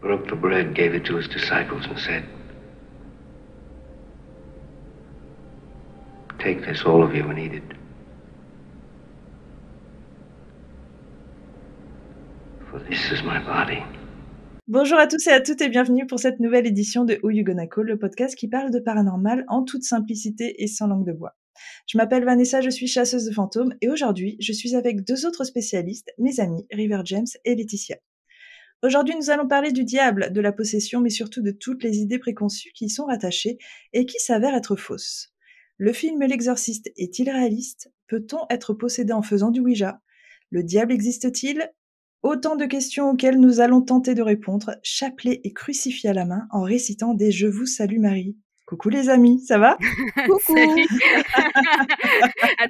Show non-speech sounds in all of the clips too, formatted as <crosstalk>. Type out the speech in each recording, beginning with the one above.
broke the bread, gave it to his disciples, and said, Take this, all of you, eat For this is my body. Bonjour à tous et à toutes et bienvenue pour cette nouvelle édition de Who You Gonna le podcast qui parle de paranormal en toute simplicité et sans langue de bois. Je m'appelle Vanessa, je suis chasseuse de fantômes et aujourd'hui, je suis avec deux autres spécialistes, mes amis River James et Laetitia. Aujourd'hui, nous allons parler du diable, de la possession, mais surtout de toutes les idées préconçues qui y sont rattachées et qui s'avèrent être fausses. Le film L'exorciste est-il réaliste Peut-on être possédé en faisant du Ouija Le diable existe-t-il Autant de questions auxquelles nous allons tenter de répondre, chapelet et crucifié à la main, en récitant des Je vous salue Marie. Coucou les amis, ça va <laughs> Coucou. <laughs>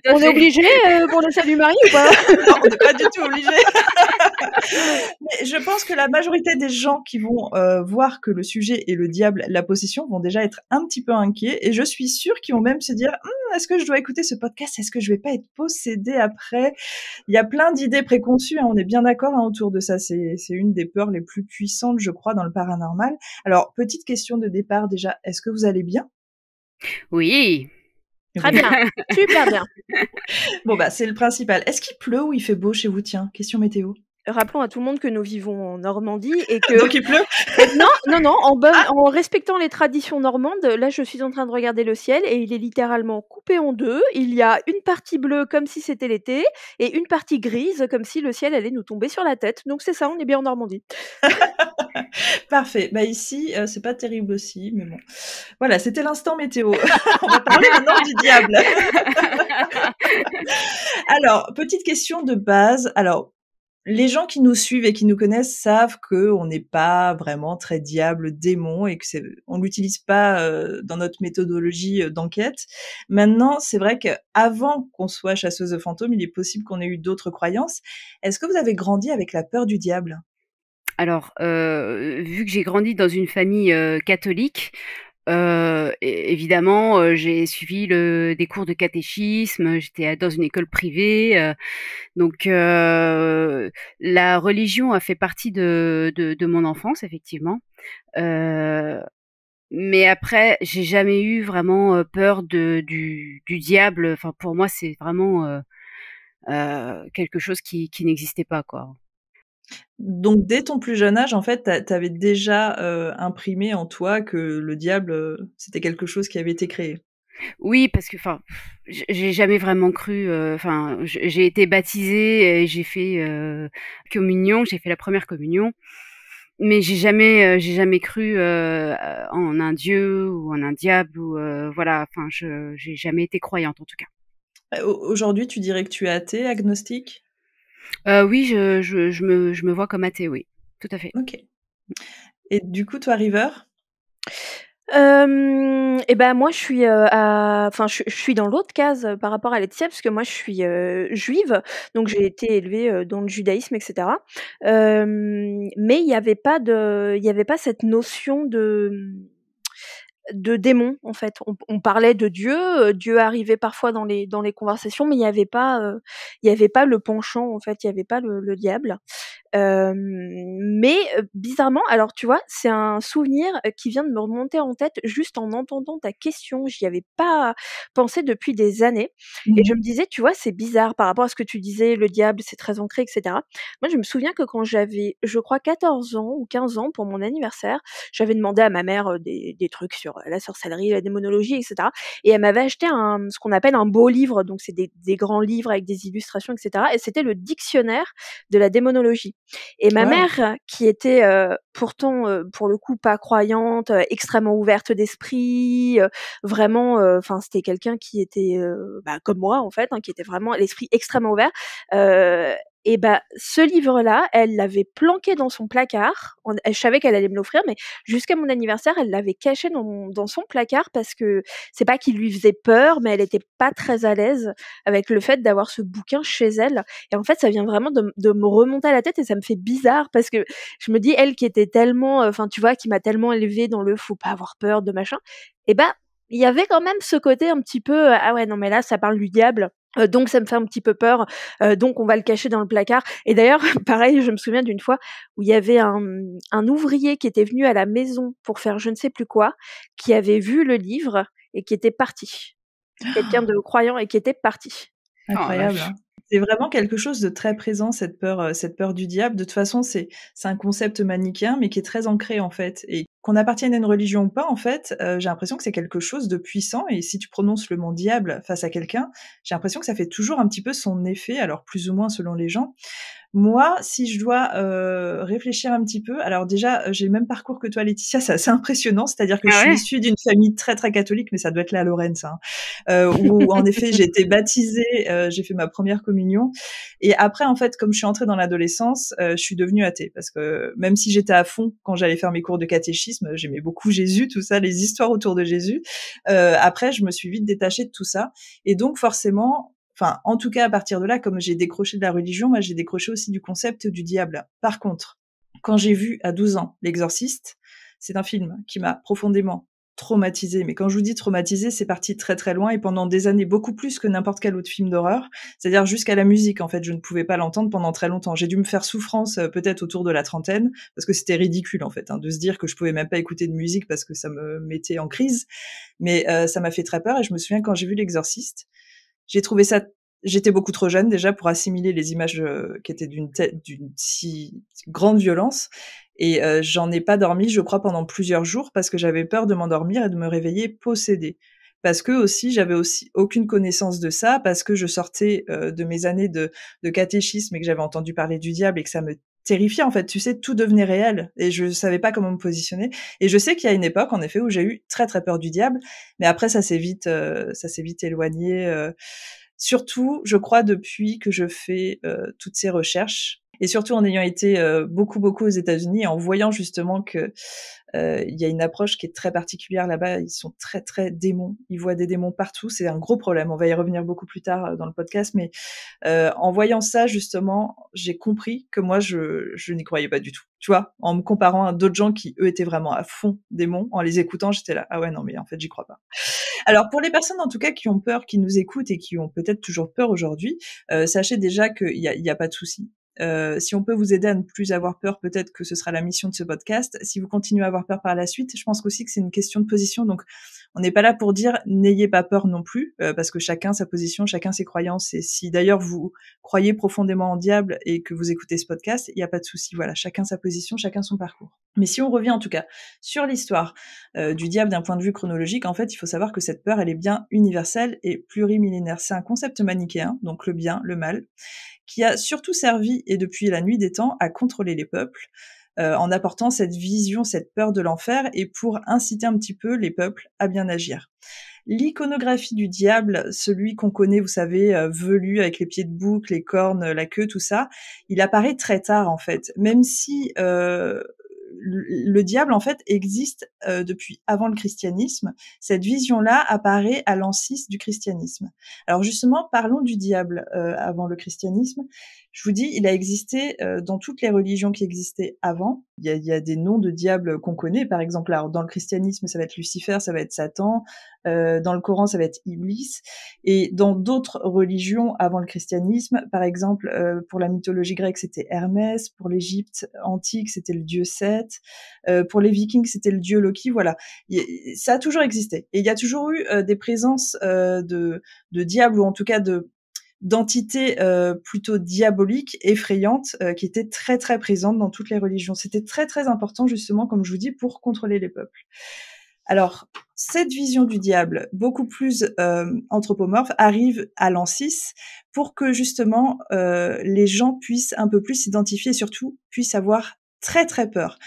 on est obligé euh, pour le salut Marie ou pas <laughs> Non, on n'est pas du tout obligé. Mais je pense que la majorité des gens qui vont euh, voir que le sujet est le diable, la possession, vont déjà être un petit peu inquiets. Et je suis sûre qu'ils vont même se dire hum, Est-ce que je dois écouter ce podcast Est-ce que je vais pas être possédée après Il y a plein d'idées préconçues. Hein, on est bien d'accord hein, autour de ça. C'est une des peurs les plus puissantes, je crois, dans le paranormal. Alors petite question de départ déjà Est-ce que vous allez bien oui. Très bien. Super bien. <laughs> bon, bah, c'est le principal. Est-ce qu'il pleut ou il fait beau chez vous Tiens, question météo rappelons à tout le monde que nous vivons en Normandie et <laughs> que. Donc il pleut euh, Non, non, non, en, ah. en respectant les traditions normandes, là je suis en train de regarder le ciel et il est littéralement coupé en deux. Il y a une partie bleue comme si c'était l'été et une partie grise comme si le ciel allait nous tomber sur la tête. Donc c'est ça, on est bien en Normandie. <laughs> Parfait. Bah ici, euh, c'est pas terrible aussi, mais bon. Voilà, c'était l'instant météo. <laughs> on va parler maintenant du diable. Alors, petite question de base. Alors, les gens qui nous suivent et qui nous connaissent savent que on n'est pas vraiment très diable démon et que c'est on l'utilise pas euh, dans notre méthodologie euh, d'enquête. Maintenant, c'est vrai qu'avant qu'on soit chasseuse de fantômes, il est possible qu'on ait eu d'autres croyances. Est-ce que vous avez grandi avec la peur du diable alors, euh, vu que j'ai grandi dans une famille catholique, euh, évidemment, euh, j'ai suivi des cours de catéchisme, j'étais dans une école privée. Euh, donc, euh, la religion a fait partie de, mon enfance, effectivement. mais après, j'ai jamais eu vraiment peur de, du, diable. Enfin, pour moi, c'est vraiment quelque chose qui, qui n'existait pas, quoi. Donc, dès ton plus jeune âge, en fait, tu avais déjà euh, imprimé en toi que le diable, euh, c'était quelque chose qui avait été créé. Oui, parce que enfin, j'ai jamais vraiment cru. Euh, enfin, j'ai été baptisée, j'ai fait communion, j'ai fait la première communion, mais j'ai jamais, cru en un dieu ou en un diable ou voilà. Enfin, je j'ai jamais été croyante en tout cas. Aujourd'hui, tu dirais que tu es athée, agnostique euh, oui, je me vois comme athée, oui, tout à fait. OK. Et du coup, toi, River? Eh et ben, moi, je suis, enfin, je suis dans l'autre case, par rapport à Laetitia, parce que moi, je suis, juive, donc j'ai été élevée, dans le judaïsme etc. mais il n'y avait pas de il y avait pas cette notion de, de démons en fait. On, parlait de Dieu, euh, Dieu arrivait parfois dans les dans les conversations, mais il n'y avait pas euh, il y avait pas le penchant en fait, il n'y avait pas le, le diable mais bizarrement, alors tu vois, c'est un souvenir qui vient de me remonter en tête juste en entendant ta question. J'y avais pas pensé depuis des années. Mmh et je me disais, tu vois, c'est bizarre par rapport à ce que tu disais, le diable, c'est très ancré, etc. Moi, je me souviens que quand j'avais, je crois, 14 ans ou 15 ans pour mon anniversaire, j'avais demandé à ma mère des, trucs sur la sorcellerie, la démonologie, etc. Et elle m'avait acheté un, ce qu'on appelle un beau livre. Donc, c'est des, des grands livres avec des illustrations, etc. Et c'était le dictionnaire de la démonologie. Et ma mère, qui était euh, pourtant euh, pour le coup pas croyante, euh, extrêmement ouverte d'esprit, vraiment, enfin c'était quelqu'un qui était bah, comme moi en fait, hein, qui était vraiment l'esprit extrêmement ouvert. Et bah, ce livre-là, elle l'avait planqué dans son placard. Elle savait qu'elle allait me l'offrir, mais jusqu'à mon anniversaire, elle l'avait caché dans, son placard parce que c'est pas qu'il lui faisait peur, mais elle était pas très à l'aise avec le fait d'avoir ce bouquin chez elle. Et en fait, ça vient vraiment de, me remonter à la tête et ça me fait bizarre parce que je me dis, elle qui était tellement, euh, enfin, tu vois, qui m'a tellement élevée dans le faut pas avoir peur de machin, et bah, il y avait quand même ce côté un petit peu, euh, ah ouais, non, mais là, ça parle du diable euh, donc ça me fait un petit peu peur, euh, donc on va le cacher dans le placard. Et d'ailleurs, <laughs> pareil, je me souviens d'une fois où il y avait un, un, ouvrier qui était venu à la maison pour faire je ne sais plus quoi, qui avait vu le livre et qui était parti. Quelqu'un <gasps> de croyant et qui était parti. Ah, oh Incroyable. Hein c'est vraiment quelque chose de très présent, cette peur, euh, cette peur du diable. De toute façon, c'est c'est un concept manichéen, mais qui est très ancré en fait. Et qu'on appartienne à une religion ou pas, en fait, euh, j'ai l'impression que c'est quelque chose de puissant. Et si tu prononces le mot diable face à quelqu'un, j'ai l'impression que ça fait toujours un petit peu son effet, alors plus ou moins selon les gens. Moi, si je dois euh, réfléchir un petit peu, alors déjà, euh, j'ai le même parcours que toi, Laetitia, c'est assez impressionnant, c'est-à-dire que ah je suis issue d'une famille très très catholique, mais ça doit être la Lorraine, hein. euh, ça, où en effet j'ai été baptisée, euh, j'ai fait ma première communion, et après en fait, comme je suis entrée dans l'adolescence, je suis devenue athée, parce que même si j'étais à fond quand j'allais faire mes cours de catéchisme, j'aimais beaucoup Jésus, tout ça, les histoires autour de Jésus. après, je me suis vite détachée de tout ça, et donc forcément, Enfin, en tout cas, à partir de là, comme j'ai décroché de la religion, moi, j'ai décroché aussi du concept du diable. Par contre, quand j'ai vu à 12 ans L'Exorciste, c'est un film qui m'a profondément traumatisé. Mais quand je vous dis traumatisé, c'est parti très très loin et pendant des années beaucoup plus que n'importe quel autre film d'horreur. C'est-à-dire jusqu'à la musique, en fait, je ne pouvais pas l'entendre pendant très longtemps. J'ai dû me faire souffrance euh, peut-être autour de la trentaine parce que c'était ridicule en fait hein, de se dire que je pouvais même pas écouter de musique parce que ça me mettait en crise. Mais euh, ça m'a fait très peur et je me souviens quand j'ai vu L'Exorciste, j'ai trouvé ça j'étais beaucoup trop jeune déjà pour assimiler les images euh, qui étaient d'une d'une si grande violence et euh, j'en ai pas dormi je crois pendant plusieurs jours parce que j'avais peur de m'endormir et de me réveiller possédée parce que aussi j'avais aussi aucune connaissance de ça parce que je sortais euh, de mes années de, de catéchisme et que j'avais entendu parler du diable et que ça me terrifié en fait. Tu sais, tout devenait réel et je savais pas comment me positionner. Et je sais qu'il y a une époque en effet où j'ai eu très très peur du diable, mais après ça s'est vite euh, ça s'est vite éloigné. Euh. surtout, je crois depuis que je fais euh, toutes ces recherches et surtout en ayant été beaucoup beaucoup aux États-Unis en voyant justement que euh, il y a une approche qui est très particulière là-bas. Ils sont très très démons. Ils voient des démons partout. C'est un gros problème. On va y revenir beaucoup plus tard euh, dans le podcast. Mais euh, en voyant ça justement, j'ai compris que moi je, je n'y croyais pas du tout. Tu vois, en me comparant à d'autres gens qui eux étaient vraiment à fond démons, en les écoutant, j'étais là ah ouais non mais en fait j'y crois pas. Alors pour les personnes en tout cas qui ont peur, qui nous écoutent et qui ont peut-être toujours peur aujourd'hui, sachez déjà qu'il n'y a, y a, pas de souci. Euh, si on peut vous aider à ne plus avoir peur, peut-être que ce sera la mission de ce podcast. Si vous continuez à avoir peur par la suite, je pense aussi que c'est une question de position. Donc, on n'est pas là pour dire n'ayez pas peur non plus, euh, parce que chacun sa position, chacun ses croyances. Et si d'ailleurs vous croyez profondément en diable et que vous écoutez ce podcast, il n'y a pas de souci. Voilà, chacun sa position, chacun son parcours. Mais si on revient en tout cas sur l'histoire euh, du diable d'un point de vue chronologique, en fait, il faut savoir que cette peur, elle est bien universelle et plurimillénaire. C'est un concept manichéen, donc le bien, le mal, qui a surtout servi, et depuis la nuit des temps, à contrôler les peuples, euh, en apportant cette vision, cette peur de l'enfer, et pour inciter un petit peu les peuples à bien agir. L'iconographie du diable, celui qu'on connaît, vous savez, euh, velu avec les pieds de boucle, les cornes, la queue, tout ça, il apparaît très tard en fait. Même si euh, le diable en fait existe euh, depuis avant le christianisme. Cette vision-là apparaît à l'an du christianisme. Alors justement, parlons du diable euh, avant le christianisme. Je vous dis, il a existé euh, dans toutes les religions qui existaient avant. Il y a, il y a des noms de diables qu'on connaît, par exemple, dans le christianisme, ça va être Lucifer, ça va être Satan, euh, dans le Coran, ça va être Iblis, et dans d'autres religions avant le christianisme, par exemple, euh, pour la mythologie grecque, c'était Hermès, pour l'Égypte antique, c'était le dieu Seth, euh, pour les Vikings, c'était le dieu Loki, voilà. ça a toujours existé. Et il y a toujours eu des présences de, de diables, ou en tout cas de d'entités euh, plutôt diaboliques, effrayantes, euh, qui étaient très très présentes dans toutes les religions. C'était très très important justement, comme je vous dis, pour contrôler les peuples. Alors, cette vision du diable, beaucoup plus euh, anthropomorphe, arrive à l'an 6 pour que justement les gens puissent un peu plus s'identifier et surtout puissent avoir très très peur.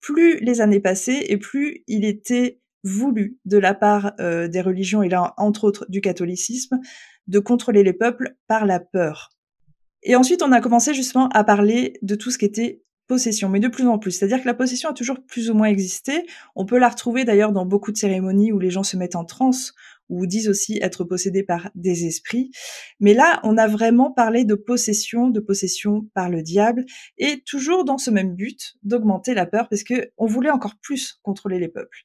Plus les années passaient et plus il était voulu de la part des religions, et là entre autres du catholicisme, de contrôler les peuples par la peur. Et ensuite, on a commencé justement à parler de tout ce qui était possession, mais de plus en plus. C'est-à-dire que la possession a toujours plus ou moins existé. On peut la retrouver d'ailleurs dans beaucoup de cérémonies où les gens se mettent en transe ou disent aussi être possédés par des esprits. Mais là, on a vraiment parlé de possession, de possession par le diable, et toujours dans ce même but d'augmenter la peur, parce que on voulait encore plus contrôler les peuples.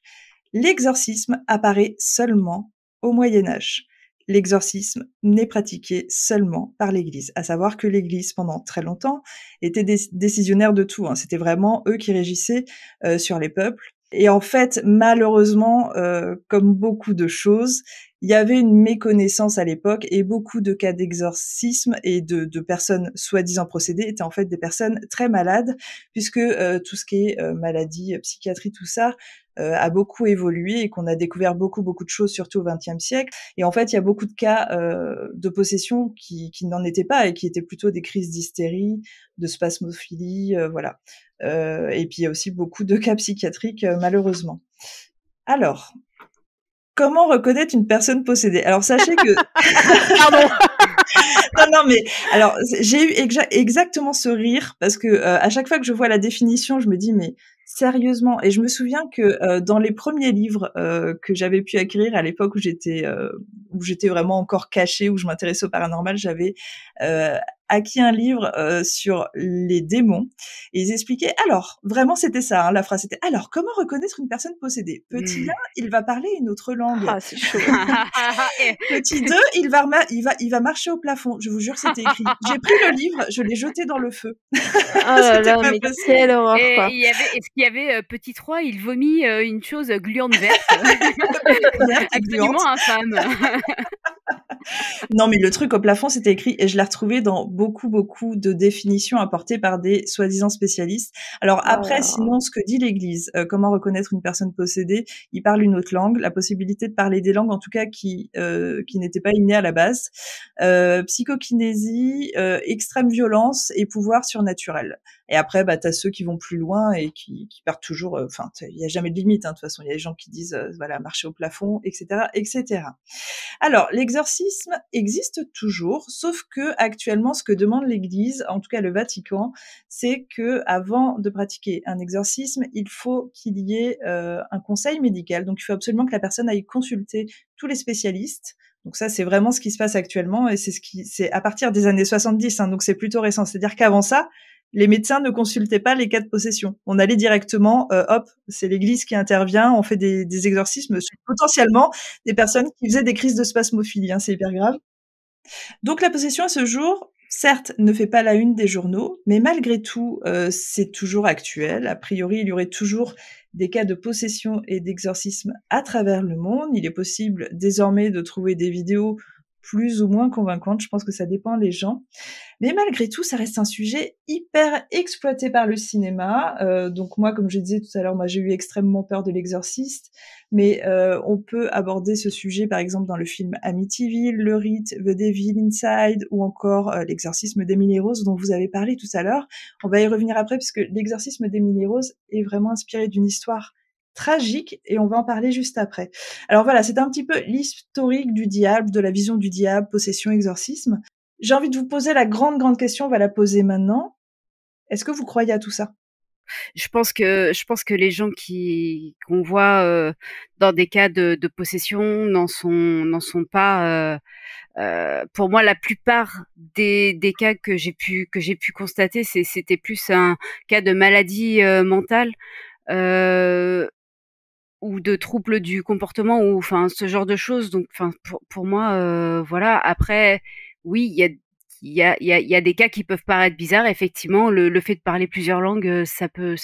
L'exorcisme apparaît seulement au Moyen Âge l'exorcisme n'est pratiqué seulement par l'Église. À savoir que l'Église, pendant très longtemps, était décisionnaire de tout. Hein. C'était vraiment eux qui régissaient euh, sur les peuples. Et en fait, malheureusement, euh, comme beaucoup de choses, il y avait une méconnaissance à l'époque et beaucoup de cas d'exorcisme et de, personnes soi-disant procédées étaient en fait des personnes très malades, puisque euh, tout ce qui est maladie, psychiatrie, tout ça, euh, a beaucoup évolué et qu'on a découvert beaucoup beaucoup de choses, surtout au XXe siècle. Et en fait, il y a beaucoup de cas euh, de possession qui, qui n'en étaient pas et qui étaient plutôt des crises d'hystérie, de spasmophilie, euh, voilà. et puis il y a aussi beaucoup de cas psychiatriques malheureusement. Alors, comment reconnaître une personne possédée Alors sachez que <laughs> pardon. <laughs> non, non, mais alors j'ai eu exactement ce rire parce que à chaque fois que je vois la définition, je me dis mais Sérieusement. Et je me souviens que euh, dans les premiers livres euh, que j'avais pu acquérir à l'époque où j'étais euh, où j'étais vraiment encore cachée, où je m'intéressais au paranormal, j'avais acquis un livre sur les démons. Et ils expliquaient, alors, vraiment c'était ça, hein, la phrase c'était, alors, comment reconnaître une personne possédée Petit 1, mmh. il va parler une autre langue. Ah, <laughs> Petit 2, <laughs> il va, il, va, il va marcher au plafond. Je vous jure, c'était écrit. J'ai pris le livre, je l'ai jeté dans le feu. <laughs> oh là quelle il y avait euh, Petit 3, il vomit euh, une chose gluante verte. <laughs> Absolument infâme. <laughs> non, mais le truc au plafond, c'était écrit et je l'ai retrouvé dans beaucoup, beaucoup de définitions apportées par des soi-disant spécialistes. Alors oh après, sinon, ce que dit l'Église, euh, comment reconnaître une personne possédée Il parle une autre langue, la possibilité de parler des langues, en tout cas qui euh, qui n'étaient pas innées à la base, euh, psychokinésie, extrême violence et pouvoir surnaturel. Et après, bah, as ceux qui vont plus loin et qui, qui partent toujours. Enfin, il n'y a jamais de limite. Hein, de toute façon, il y a des gens qui disent, voilà, marcher au plafond, etc., etc. Alors, l'exercice existe toujours, sauf que actuellement, ce que demande l'Église, en tout cas le Vatican, c'est que avant de pratiquer un exorcisme, il faut qu'il y ait euh, un conseil médical. Donc, il faut absolument que la personne aille consulter tous les spécialistes. Donc ça, c'est vraiment ce qui se passe actuellement et c'est ce qui, c'est à partir des années 70, hein, donc c'est plutôt récent. C'est-à-dire qu'avant ça, les médecins ne consultaient pas les cas de possession. On allait directement, euh, hop, c'est l'Église qui intervient, on fait des, exorcismes sur potentiellement des personnes qui faisaient des crises de spasmophilie, hein, c'est hyper grave. Donc la possession à ce jour, certes, ne fait pas la une des journaux, mais malgré tout, euh, c'est toujours actuel. A priori, il y aurait toujours des cas de possession et d'exorcisme à travers le monde. Il est possible désormais de trouver des vidéos plus ou moins convaincante. Je pense que ça dépend des gens. Mais malgré tout, ça reste un sujet hyper exploité par le cinéma. Euh, donc moi, comme je disais tout à l'heure, moi j'ai eu extrêmement peur de l'exorciste. Mais euh, on peut aborder ce sujet, par exemple, dans le film Amityville, Le Rite, The Devil Inside ou encore euh, L'exorcisme d'Emily Rose dont vous avez parlé tout à l'heure. On va y revenir après puisque l'exorcisme d'Emily Rose est vraiment inspiré d'une histoire tragique et on va en parler juste après. Alors voilà, c'est un petit peu l'historique du diable, de la vision du diable, possession, exorcisme. J'ai envie de vous poser la grande, grande question, on va la poser maintenant. Est-ce que vous croyez à tout ça je pense que je pense que les gens qui qu'on voit euh, dans des cas de, possession n'en sont n'en sont pas. Euh, euh, pour moi, la plupart des, cas que j'ai pu que j'ai pu constater, c'était plus un cas de maladie mentale ou de troubles du comportement ou enfin ce genre de choses. Donc enfin pour, pour moi euh, voilà. Après oui il y a il y a, y a, des cas qui peuvent paraître bizarres. Effectivement, le, fait de parler plusieurs langues, euh, ça peut,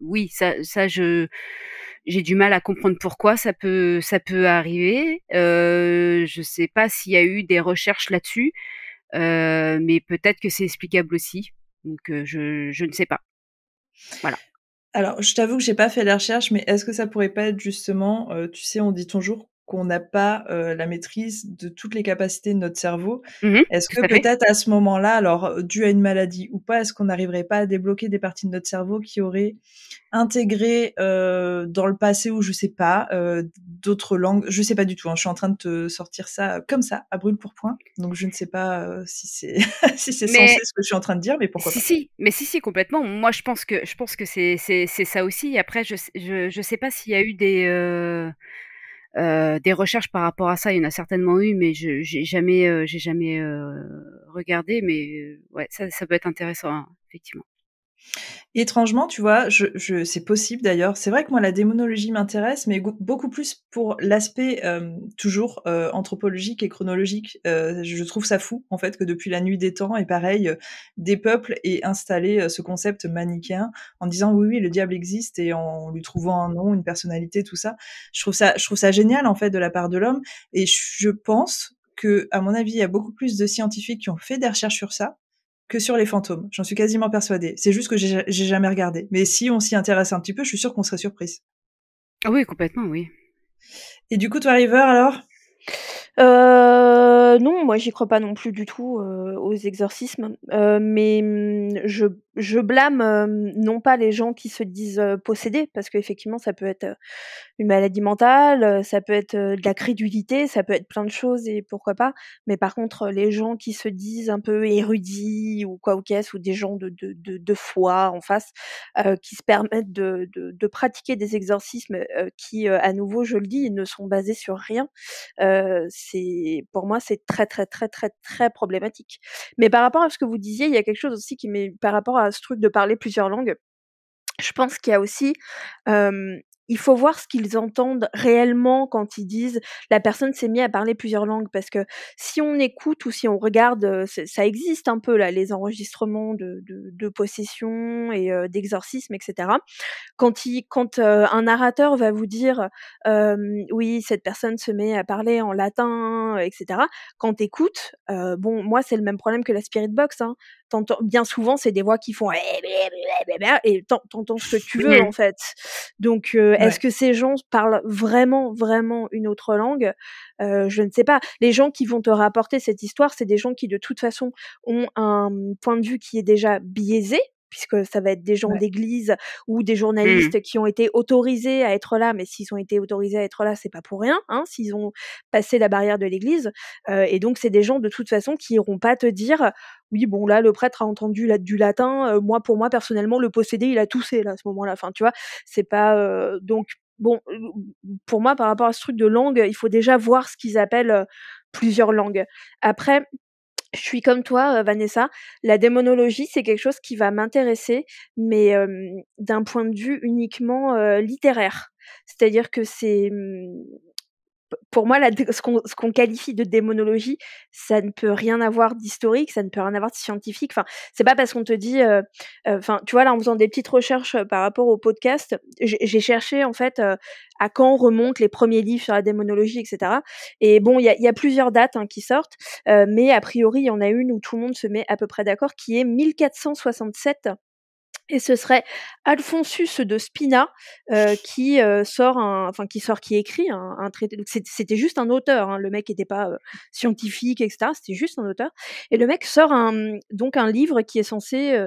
oui, ça, ça je, j'ai du mal à comprendre pourquoi ça peut, ça peut arriver. Euh, je sais pas s'il y a eu des recherches là-dessus, euh, mais peut-être que c'est explicable aussi. Donc, je, je ne sais pas. Voilà. Alors, je t'avoue que j'ai pas fait la recherche, mais est-ce que ça pourrait pas être justement, euh, tu sais, on dit ton jour qu'on n'a pas euh, la maîtrise de toutes les capacités de notre cerveau. Mmh est-ce que peut-être à ce moment-là, alors euh, dû à une maladie ou pas, est-ce qu'on n'arriverait pas à débloquer des parties de notre cerveau qui auraient intégré euh, dans le passé ou je sais pas d'autres langues, je sais pas du tout. Hein, je suis en train de te sortir ça comme ça à brûle pour point. Donc je ne sais pas si c'est <laughs> si c'est censé ce que je suis en train de dire, mais pourquoi si, pas. Si, mais si si complètement. Moi je pense que je pense que c'est c'est ça aussi. Après je je, sais pas s'il y a eu des euh, des recherches par rapport à ça, il y en a certainement eu, mais je j'ai jamais, euh, j'ai jamais euh, regardé. Mais ouais, ça, ça peut être intéressant, hein, effectivement. Étrangement, tu vois, je, c'est possible d'ailleurs. C'est vrai que moi, la démonologie m'intéresse, mais beaucoup plus pour l'aspect euh, toujours euh, anthropologique et chronologique. Euh, je trouve ça fou, en fait, que depuis la nuit des temps, et pareil, des peuples aient installé ce concept manichéen en disant oui, oui, le diable existe et en lui trouvant un nom, une personnalité, tout ça. Je trouve ça, je trouve ça génial, en fait, de la part de l'homme. Et je pense que, à mon avis, il y a beaucoup plus de scientifiques qui ont fait des recherches sur ça que sur les fantômes. J'en suis quasiment persuadée. C'est juste que j'ai jamais regardé. Mais si on s'y intéresse un petit peu, je suis sûre qu'on serait surprise. Ah oui, complètement, oui. Et du coup, toi, River, alors euh, non, moi j'y crois pas non plus du tout euh, aux exorcismes, euh, mais mmh, je, blâme non pas les gens qui se disent possédés, parce qu'effectivement ça peut être une maladie mentale, ça peut être de la crédulité, ça peut être plein de choses et pourquoi pas, mais par contre les gens qui se disent un peu érudits ou quoi ou quest ou des gens de, de, de, foi en face, qui se permettent de pratiquer des exorcismes qui, à nouveau je le dis, ne sont basés sur rien c'est pour moi c'est très très très très très problématique. Mais par rapport à ce que vous disiez, il y a quelque chose aussi qui m'est par rapport à ce truc de parler plusieurs langues. Je pense qu'il y a aussi il faut voir ce qu'ils entendent réellement quand ils disent la personne s'est mise à parler plusieurs langues parce que si on écoute ou si on regarde, ça existe un peu là les enregistrements de, de, possession et d'exorcisme, etc. Quand, quand un narrateur va vous dire oui cette personne se met à parler en latin, etc. Quand écoute bon moi c'est le même problème que la spirit box. Hein bien souvent c'est des voix qui font eh, eh, eh, et t'entends ce que tu veux mmh. en fait. Donc euh, est-ce que ces gens parlent vraiment vraiment une autre langue euh, Je ne sais pas. Les gens qui vont te rapporter cette histoire, c'est des gens qui de toute façon ont un point de vue qui est déjà biaisé puisque ça va être des gens d'église ou des mmh. journalistes qui ont été autorisés à être là, mais s'ils ont été autorisés à être là, c'est pas pour rien, hein, s'ils ont passé la barrière de l'église. et donc, c'est des gens de toute façon qui n'iront pas te dire, oui, bon, là, le prêtre a entendu du latin, moi, pour moi, personnellement, le possédé, il a toussé, là, à ce moment-là. Enfin, tu vois, c'est pas, donc, bon, pour moi, par rapport à ce truc de langue, il faut déjà voir ce qu'ils appellent plusieurs langues. Après, je suis comme toi, euh, Vanessa. La démonologie, c'est quelque chose qui va m'intéresser, mais d'un point de vue uniquement littéraire. C'est-à-dire que c'est mmh, pour moi, ce qu'on qualifie de démonologie, ça ne peut rien avoir d'historique, ça ne peut rien avoir de scientifique. Enfin, c'est pas parce qu'on te dit, tu vois, là, en faisant des petites recherches par rapport au podcast, j'ai cherché en fait à quand remontent les premiers livres sur la démonologie, etc. Et bon, il y a, plusieurs dates hein, qui sortent, mais a priori, il y en a une où tout le monde se met à peu près d'accord, qui est 1467 et ce serait Alphonsus de Spina qui sort enfin qui sort qui écrit un, traité c'était juste un auteur hein, le mec n'était pas scientifique etc c'était juste un auteur et le mec sort un donc un livre qui est censé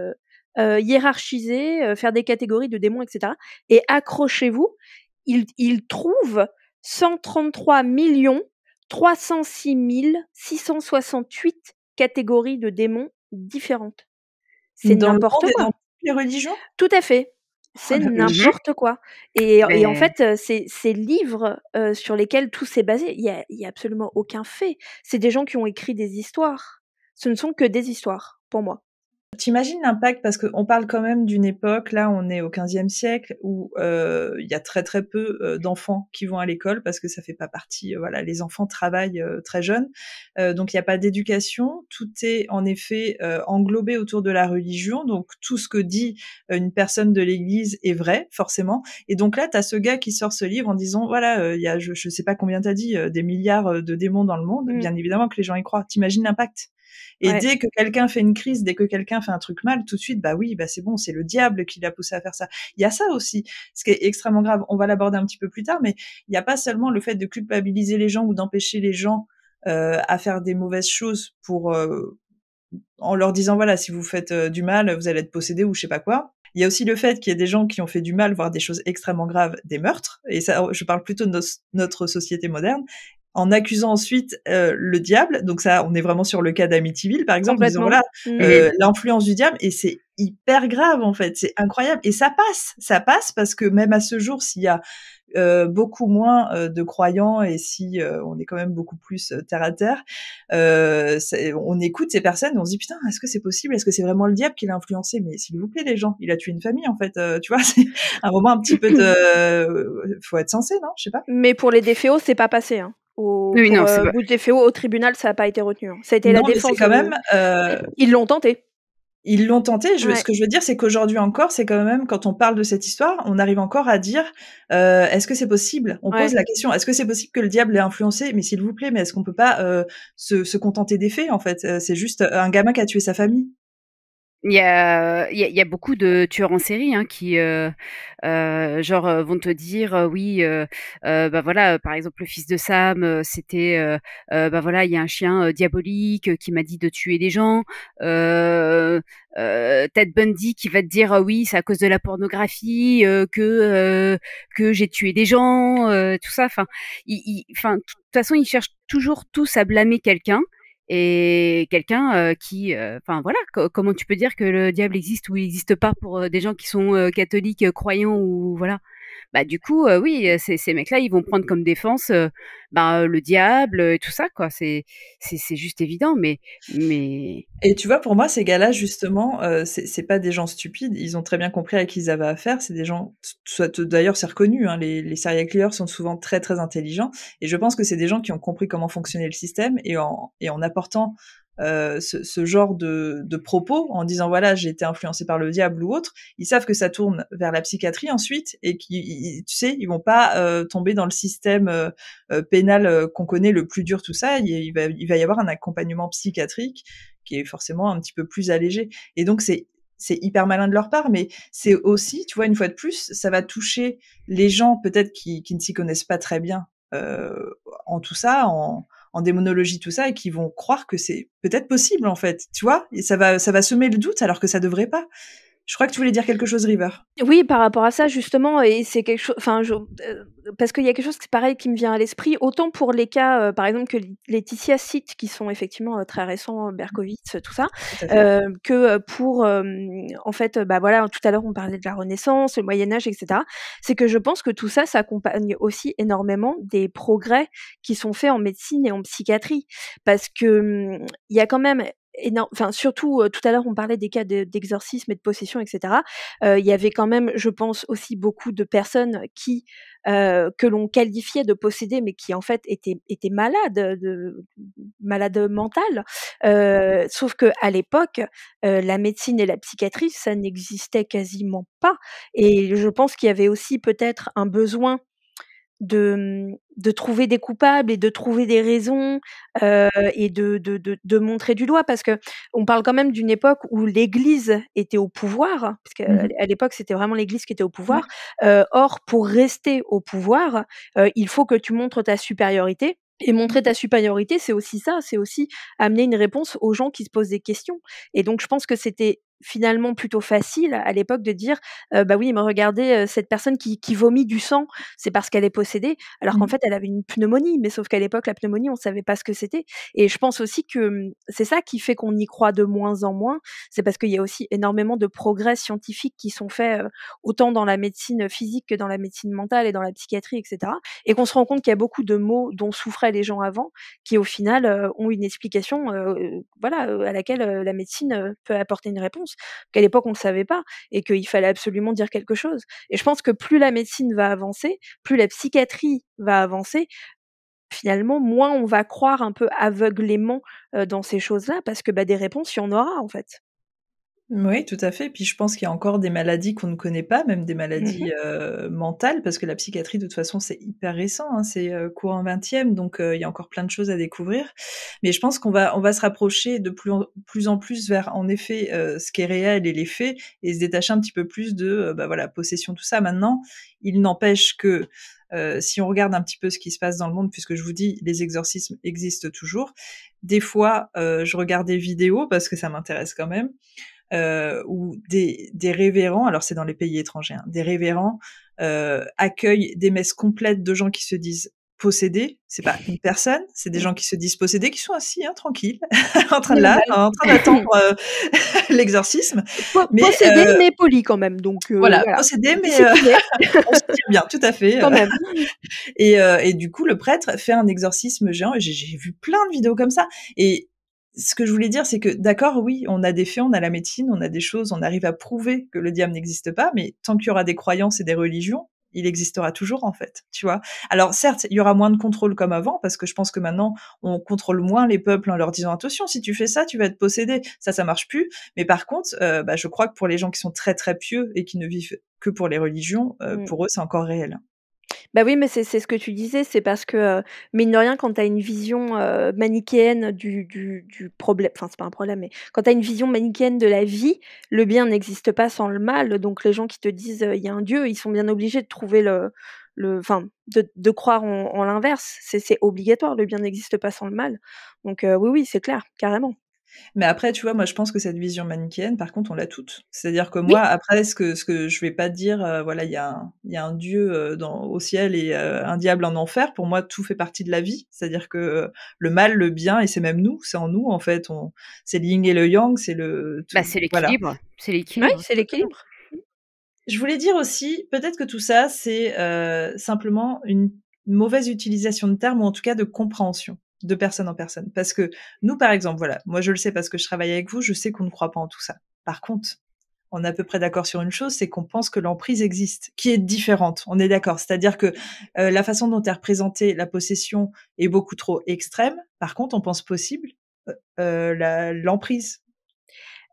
hiérarchiser faire des catégories de démons etc et accrochez-vous il, trouve 133 millions 306 668 catégories de démons différentes c'est n'importe quoi religions Tout à fait. C'est ah bah, n'importe quoi. Et, en fait, euh, ces, livres euh, sur lesquels tout s'est basé, il n'y y a absolument aucun fait. C'est des gens qui ont écrit des histoires. Ce ne sont que des histoires, pour moi. T'imagines l'impact parce qu'on parle quand même d'une époque, là on est au 15e siècle, où euh, il y a très très peu euh, d'enfants qui vont à l'école parce que ça fait pas partie, euh, voilà, les enfants travaillent très jeunes, donc il n'y a pas d'éducation, tout est en effet englobé autour de la religion, donc tout ce que dit une personne de l'Église est vrai, forcément. Et donc là, tu as ce gars qui sort ce livre en disant, voilà, il y a, je, ne sais pas combien t'as dit, des milliards de démons dans le monde, mmh. bien évidemment que les gens y croient. T'imagines l'impact et dès que quelqu'un fait une crise, dès que quelqu'un fait un truc mal, tout de suite, bah oui, bah c'est bon, c'est le diable qui l'a poussé à faire ça. Il y a ça aussi, ce qui est extrêmement grave. On va l'aborder un petit peu plus tard, mais il n'y a pas seulement le fait de culpabiliser les gens ou d'empêcher les gens euh, à faire des mauvaises choses pour euh, en leur disant voilà si vous faites euh, du mal vous allez être possédé ou je sais pas quoi. Il y a aussi le fait qu'il y a des gens qui ont fait du mal, voire des choses extrêmement graves, des meurtres. Et ça, je parle plutôt de notre société moderne en accusant ensuite euh, le diable. Donc ça, on est vraiment sur le cas d'Amityville, par exemple, disons voilà mm. euh, l'influence du diable. Et c'est hyper grave en fait, c'est incroyable. Et ça passe, ça passe parce que même à ce jour, s'il y a euh, beaucoup moins de croyants et si on est quand même beaucoup plus terre à terre, on écoute ces personnes et on se dit putain est-ce que c'est possible, est-ce que c'est vraiment le diable qui l'a influencé Mais s'il vous plaît les gens, il a tué une famille en fait, tu vois, <laughs> c'est un roman un petit peu de, <laughs> faut être sensé non, je sais pas. Mais pour les déféos c'est pas passé. Hein au, tribunal, ça n'a pas été retenu. Hein. Ça a été la défense. quand même, euh, Ils l'ont tenté. Ils l'ont tenté. Ce que je veux dire, c'est qu'aujourd'hui encore, c'est quand même, quand on parle de cette histoire, on arrive encore à dire euh, est-ce que c'est possible On pose la question est-ce que c'est possible que le diable ait influencé Mais s'il vous plaît, mais est-ce qu'on peut pas euh, se, se, contenter des faits En fait, c'est juste un gamin qui a tué sa famille. Il y a, y, y a, beaucoup de tueurs en série hein, qui, euh, euh, genre, euh, vont te dire, euh, oui, euh, euh, bah voilà, par exemple, le fils de Sam, c'était, bah voilà, il y a un chien diabolique qui m'a dit de tuer des gens. Ted Bundy qui va te dire, ah oui, c'est à cause de la pornographie que que j'ai tué des gens, tout ça. Enfin, enfin, de toute façon, ils cherchent toujours tous à blâmer quelqu'un et quelqu'un euh, qui, euh, enfin voilà, comment tu peux dire que le diable existe ou il n'existe pas pour euh, des gens qui sont catholiques, croyants ou voilà bah du coup oui ces, mecs là ils vont prendre comme défense bah, le diable et tout ça quoi c'est c'est juste évident mais mais et tu vois pour moi ces gars là justement c'est pas des gens stupides ils ont très bien compris à qui ils avaient affaire c'est des gens d'ailleurs c'est reconnu hein, les, les serial killers sont souvent très très intelligents et je pense que c'est des gens qui ont compris comment fonctionnait le système et en et en apportant euh, ce, ce, genre de, de, propos en disant voilà j'ai été influencé par le diable ou autre, ils savent que ça tourne vers la psychiatrie ensuite et qui tu sais ils vont pas euh, tomber dans le système euh, euh, pénal qu'on connaît le plus dur tout ça, il, il, va, il va y avoir un accompagnement psychiatrique qui est forcément un petit peu plus allégé et donc c'est c'est hyper malin de leur part, mais c'est aussi, tu vois, une fois de plus, ça va toucher les gens peut-être qui, qui ne s'y connaissent pas très bien euh, en tout ça, en, en démonologie tout ça et qui vont croire que c'est peut-être possible en fait, tu vois, ça va ça va semer le doute alors que ça devrait pas. Je crois que tu voulais dire quelque chose, River. Oui, par rapport à ça, justement, et c'est quelque chose. Enfin, euh, parce qu'il y a quelque chose qui pareil qui me vient à l'esprit. Autant pour les cas, euh, par exemple, que Laetitia cite, qui sont effectivement euh, très récents, Berkowitz, tout ça, que pour, en fait, bah voilà, tout à l'heure on parlait de la Renaissance, le Moyen Âge, etc. C'est que je pense que tout ça s'accompagne aussi énormément des progrès qui sont faits en médecine et en psychiatrie, parce que hum, il y a quand même Enfin, surtout, tout à l'heure, on parlait des cas d'exorcisme et de possession, etc. Il y avait quand même, je pense, aussi beaucoup de personnes qui que l'on qualifiait de possédées, mais qui en fait étaient, étaient malades, de, malades mentales. sauf que à l'époque, la médecine et la psychiatrie, ça n'existait quasiment pas. Et je pense qu'il y avait aussi peut-être un besoin de, mmh, de trouver des coupables et de trouver des raisons et de, de, montrer du doigt parce que on parle quand même d'une époque où l'Église était au pouvoir parce qu'à mmh à, l'époque c'était vraiment l'Église qui était au mmh. pouvoir. or pour rester au pouvoir, il faut que tu montres ta supériorité. Et montrer ta supériorité, c'est aussi ça, c'est aussi amener une réponse aux gens qui se posent des questions. Et donc, je pense que c'était finalement plutôt facile à l'époque de dire bah oui mais regardez cette personne qui, vomit du sang c'est parce qu'elle est possédée alors qu'en mmh. fait elle avait une pneumonie mais sauf qu'à l'époque la pneumonie on savait pas ce que c'était et je pense aussi que mmh, c'est ça qui fait qu'on y croit de moins en moins c'est parce qu'il y a aussi énormément de progrès scientifiques qui sont faits autant dans la médecine physique que dans la médecine mentale et dans la psychiatrie etc et qu'on se rend compte qu'il y a beaucoup de maux dont souffraient les gens avant qui au final ont une explication voilà à laquelle la médecine peut apporter une réponse qu'à l'époque on ne savait pas et qu'il fallait absolument dire quelque chose. Et je pense que plus la médecine va avancer, plus la psychiatrie va avancer, finalement, moins on va croire un peu aveuglément euh, dans ces choses-là, parce que bah, des réponses, il y en aura en fait. Oui, tout à fait. Puis je pense qu'il y a encore des maladies qu'on ne connaît pas, même des maladies mmh mentales, parce que la psychiatrie, de toute façon, c'est hyper récent, hein. c'est courant 20 donc il y a encore plein de choses à découvrir. Mais je pense qu'on va, on va se rapprocher de plus en plus, en vers, en effet, ce qui est réel et les faits, et se détacher un petit peu plus de, bah voilà, possession, tout ça. Maintenant, il n'empêche que si on regarde un petit peu ce qui se passe dans le monde, puisque je vous dis, les exorcismes existent toujours. Des fois, je regarde des vidéos parce que ça m'intéresse quand même euh, où des, des révérends, alors c'est dans les pays étrangers, hein, des révérends euh, accueillent des messes complètes de gens qui se disent possédés, c'est pas une personne, c'est des gens qui se disent possédés, qui sont assis, hein, tranquilles, <laughs> en train de là, bah en train d'attendre euh, <laughs> l'exorcisme. Mais, possédés euh, mais polis quand même, donc euh, voilà, possédés mais <laughs> on se tient bien, tout à fait. Quand même. Et, et, du coup, le prêtre fait un exorcisme géant. J'ai vu plein de vidéos comme ça, et ce que je voulais dire, c'est que d'accord, oui, on a des faits, on a la médecine, on a des choses, on arrive à prouver que le diable n'existe pas, mais tant qu'il y aura des croyances et des religions, il existera toujours en fait, tu vois. Alors certes, il y aura moins de contrôle comme avant parce que je pense que maintenant on contrôle moins les peuples en leur disant attention, si tu fais ça, tu vas être possédé. Ça, ça marche plus. Mais par contre, euh, bah, je crois que pour les gens qui sont très très pieux et qui ne vivent que pour les religions, euh, mm. pour eux, c'est encore réel. Bah oui, mais c'est ce que tu disais, c'est parce que, euh, mine de rien, quand tu as une vision euh, manichéenne du, du, problème, enfin, c'est pas un problème, mais quand tu as une vision manichéenne de la vie, le bien n'existe pas sans le mal. Donc, les gens qui te disent euh, il y a un Dieu, ils sont bien obligés de trouver le. le enfin, de, de, croire en, en l'inverse. C'est obligatoire, le bien n'existe pas sans le mal. Donc, oui, oui, c'est clair, carrément. Mais après, tu vois, moi, je pense que cette vision manichéenne, par contre, on l'a toute. C'est-à-dire que moi, après, ce que, ce que je vais pas dire, euh, voilà, il y, a un, dieu euh, au ciel et euh, un diable en enfer. Pour moi, tout fait partie de la vie. C'est-à-dire que le mal, le bien, et c'est même nous, c'est en nous, en fait. On, c'est le et le yang, c'est le. Bah, c'est l'équilibre. C'est l'équilibre. c'est l'équilibre. Je voulais dire aussi, peut-être que tout ça, c'est simplement une mauvaise utilisation de termes, ou en tout cas de compréhension de personne en personne. Parce que nous, par exemple, voilà, moi je le sais parce que je travaille avec vous, je sais qu'on ne croit pas en tout ça. Par contre, on est à peu près d'accord sur une chose, c'est qu'on pense que l'emprise existe, qui est différente. On est d'accord. C'est-à-dire que euh, la façon dont est représentée la possession est beaucoup trop extrême. Par contre, on pense possible euh, euh l'emprise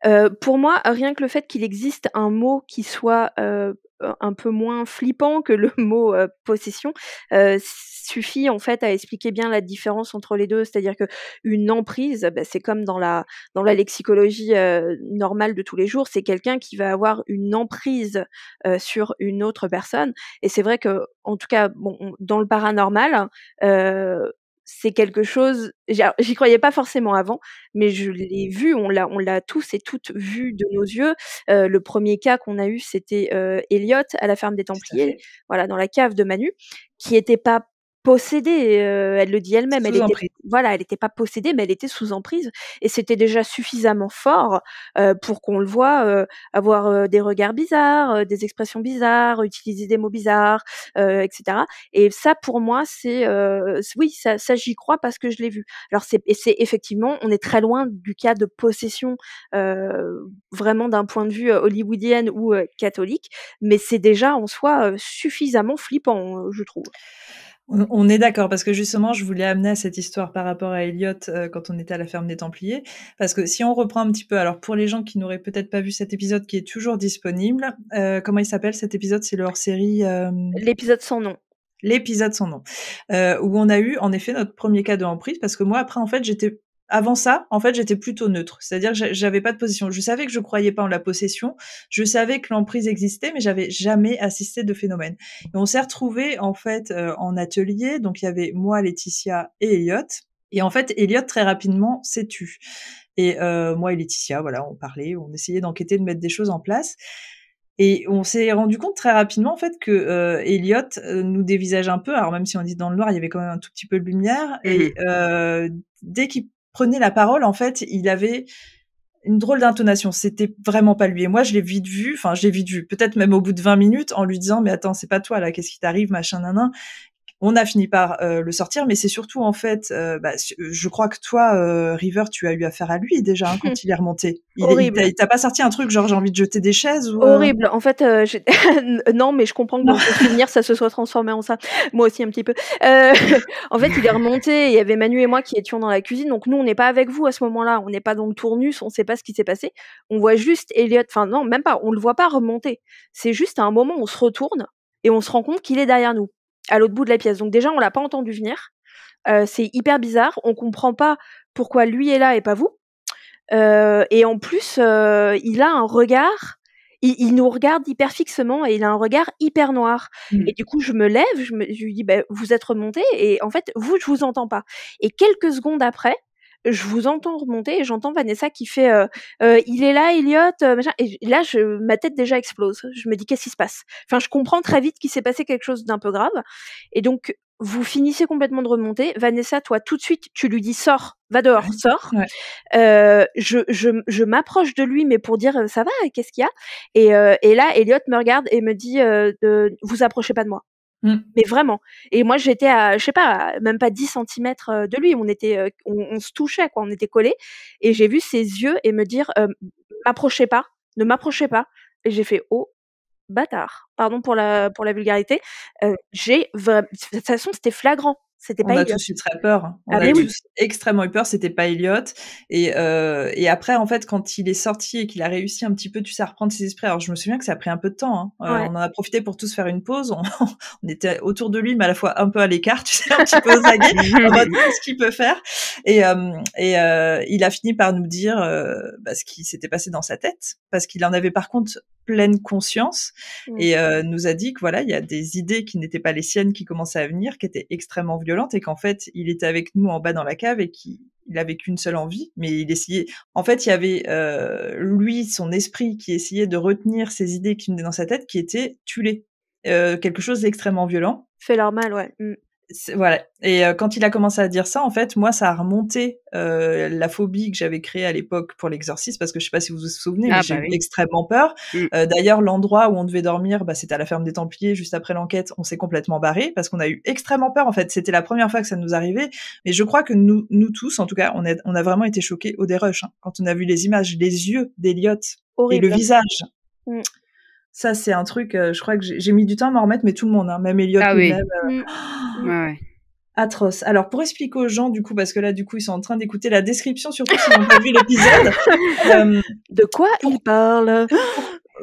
euh, pour moi, rien que le fait qu'il existe un mot qui soit euh, un peu moins flippant que le <laughs> mot euh, possession euh, suffit en fait à expliquer bien la différence entre les deux. C'est-à-dire que une emprise, bah, c'est comme dans la dans la lexicologie euh, normale de tous les jours, c'est quelqu'un qui va avoir une emprise sur une autre personne. Et c'est vrai que, en tout cas, bon, dans le paranormal c'est quelque chose. J'y croyais pas forcément avant, mais je l'ai vu. On l'a, tous et toutes vu de nos yeux. Euh, le premier cas qu'on a eu, c'était euh, Elliot à la ferme des Templiers, voilà, dans la cave de Manu, qui était pas possédée. elle le dit elle-même. Elle, voilà, elle n'était pas possédée, mais elle était sous emprise. Et c'était déjà suffisamment fort pour qu'on le voit avoir des regards bizarres, des expressions bizarres, utiliser des mots bizarres, etc. Et ça, pour moi, c'est oui, ça, ça j'y crois parce que je l'ai vu. Alors c'est effectivement, on est très loin du cas de possession vraiment d'un point de vue hollywoodienne ou catholique, mais c'est déjà en soi suffisamment flippant, je trouve. On, est d'accord, parce que justement, je voulais amener à cette histoire par rapport à Elliot euh, quand on était à la ferme des Templiers. Parce que si on reprend un petit peu, alors pour les gens qui n'auraient peut-être pas vu cet épisode qui est toujours disponible, euh, comment il s'appelle cet épisode C'est leur série euh, L'épisode sans nom l'épisode sans nom, où on a eu en effet notre premier cas de emprise, parce que moi après en fait j'étais avant ça, en fait, j'étais plutôt neutre. C'est-à-dire que j'avais pas de position. Je savais que je croyais pas en la possession. Je savais que l'emprise existait, mais j'avais jamais assisté de phénomène. Et on s'est retrouvés, en fait, euh, en atelier. Donc, il y avait moi, Laetitia et Elliot. Et en fait, Elliot, très rapidement, s'est tu. Et euh, moi et Laetitia, voilà, on parlait, on essayait d'enquêter, de mettre des choses en place. Et on s'est rendu compte très rapidement en fait que euh, Elliot nous dévisage un peu. Alors même si on dit dans le noir, il y avait quand même un tout petit peu de lumière. Et mmh dès qu'il prenait la parole, en fait, il avait une drôle d'intonation. C'était vraiment pas lui. Et moi, je l'ai vite vu, enfin, je l'ai vite vu, peut-être même au bout de 20 minutes, en lui disant, mais attends, c'est pas toi, là, qu'est-ce qui t'arrive, machin, nanan on a fini par euh, le sortir, mais c'est surtout en fait, euh, bah, je crois que toi, euh, River, tu as eu affaire à lui déjà hein, quand <laughs> il est remonté. Il, Horrible. Il t'a pas sorti un truc genre j'ai envie de jeter des chaises Horrible. En fait, <laughs> non, mais je comprends que dans souvenir, ça se soit transformé en ça. Moi aussi un petit peu. <laughs> en fait, il est remonté. Il y avait Manu et moi qui étions dans la cuisine, donc nous on n'est pas avec vous à ce moment-là. On n'est pas dans le tournus. On ne sait pas ce qui s'est passé. On voit juste Elliot. Enfin non, même pas. On le voit pas remonter. C'est juste à un moment on se retourne et on se rend compte qu'il est derrière nous à l'autre bout de la pièce. Donc déjà, on l'a pas entendu venir. Euh, c'est hyper bizarre. On comprend pas pourquoi lui est là et pas vous. Euh, et en plus, euh, il a un regard. Il, nous regarde hyper fixement et il a un regard hyper noir. Mmh. Et du coup, je me lève, je, me, lui dis bah, Vous êtes remonté, et en fait, vous, je vous entends pas. Et quelques secondes après, je vous entends remonter et j'entends Vanessa qui fait euh, euh, il est là, Elliot, euh, Et là, je, ma tête déjà explose. Je me dis qu'est-ce qui se passe Enfin, je comprends très vite qu'il s'est passé quelque chose d'un peu grave. Et donc, vous finissez complètement de remonter. Vanessa, toi, tout de suite, tu lui dis sors, va dehors, sors. je, m'approche de lui, mais pour dire ça va, qu'est-ce qu'il y a et, là, Elliot me regarde et me dit euh, vous approchez pas de moi. Mm. Mais vraiment. Et moi, j'étais à, je sais pas, même pas 10 cm euh, de lui. On était, euh, on, se touchait, quoi. On était collés. Et j'ai vu ses yeux et me dire, euh, m'approchez pas, ne m'approchez pas. Et j'ai fait, oh, bâtard. Pardon pour la, pour la vulgarité. j'ai, de toute façon, c'était flagrant. C'était pas On a tous eu très peur. Hein. On ah a ben tous extrêmement eu peur. C'était pas Elliot. Et, euh, et après, en fait, quand il est sorti et qu'il a réussi un petit peu, tu sais, à reprendre ses esprits. Alors, je me souviens que ça a pris un peu de temps. Hein. Euh, on en a profité pour tous faire une pause. <laughs> On, était autour de lui, mais à la fois un peu à l'écart, <laughs> tu sais, un petit peu zagué on va ce qu'il peut faire. Et, euh, et euh, il a fini par nous dire euh, bah, ce qui s'était passé dans sa tête, parce qu'il en avait par contre pleine conscience mmh. et nous a dit que voilà, il y a des idées qui n'étaient pas les siennes qui commençaient à venir, qui étaient extrêmement violentes et qu'en fait, il était avec nous en bas dans la cave et qu'il il avait qu'une seule envie, mais il essayait. En fait, il y avait euh, lui, son esprit, qui essayait de retenir ces idées qui venaient dans sa tête, qui étaient tuer euh, quelque chose d'extrêmement violent. Fait leur mal, ouais. Mmh voilà. Et euh, quand il a commencé à dire ça, en fait, moi, ça a remonté euh, la phobie que j'avais créée à l'époque pour l'exercice parce que je sais pas si vous vous souvenez, ah, mais bah j'ai eu extrêmement peur. Mm. Euh, d'ailleurs, l'endroit où on devait dormir, bah, c'était à la ferme des Templiers. Juste après l'enquête, on s'est complètement barré parce qu'on a eu extrêmement peur. En fait, c'était la première fois que ça nous arrivait. Mais je crois que nous, nous tous, en tout cas, on a, vraiment été choqués au dérush hein, quand on a vu les images, les yeux d'Eliott et le visage. Mm. Ça, c'est un truc, euh, je crois que j'ai mis du temps à m'en remettre, mais tout le monde, hein, même Elliot ah même, euh, mm. oh, Atroce. Alors, pour expliquer aux gens, du coup, parce que là, du coup, ils sont en train d'écouter la description, surtout vous n'avez pas vu l'épisode. <laughs> Euh, de quoi ils parle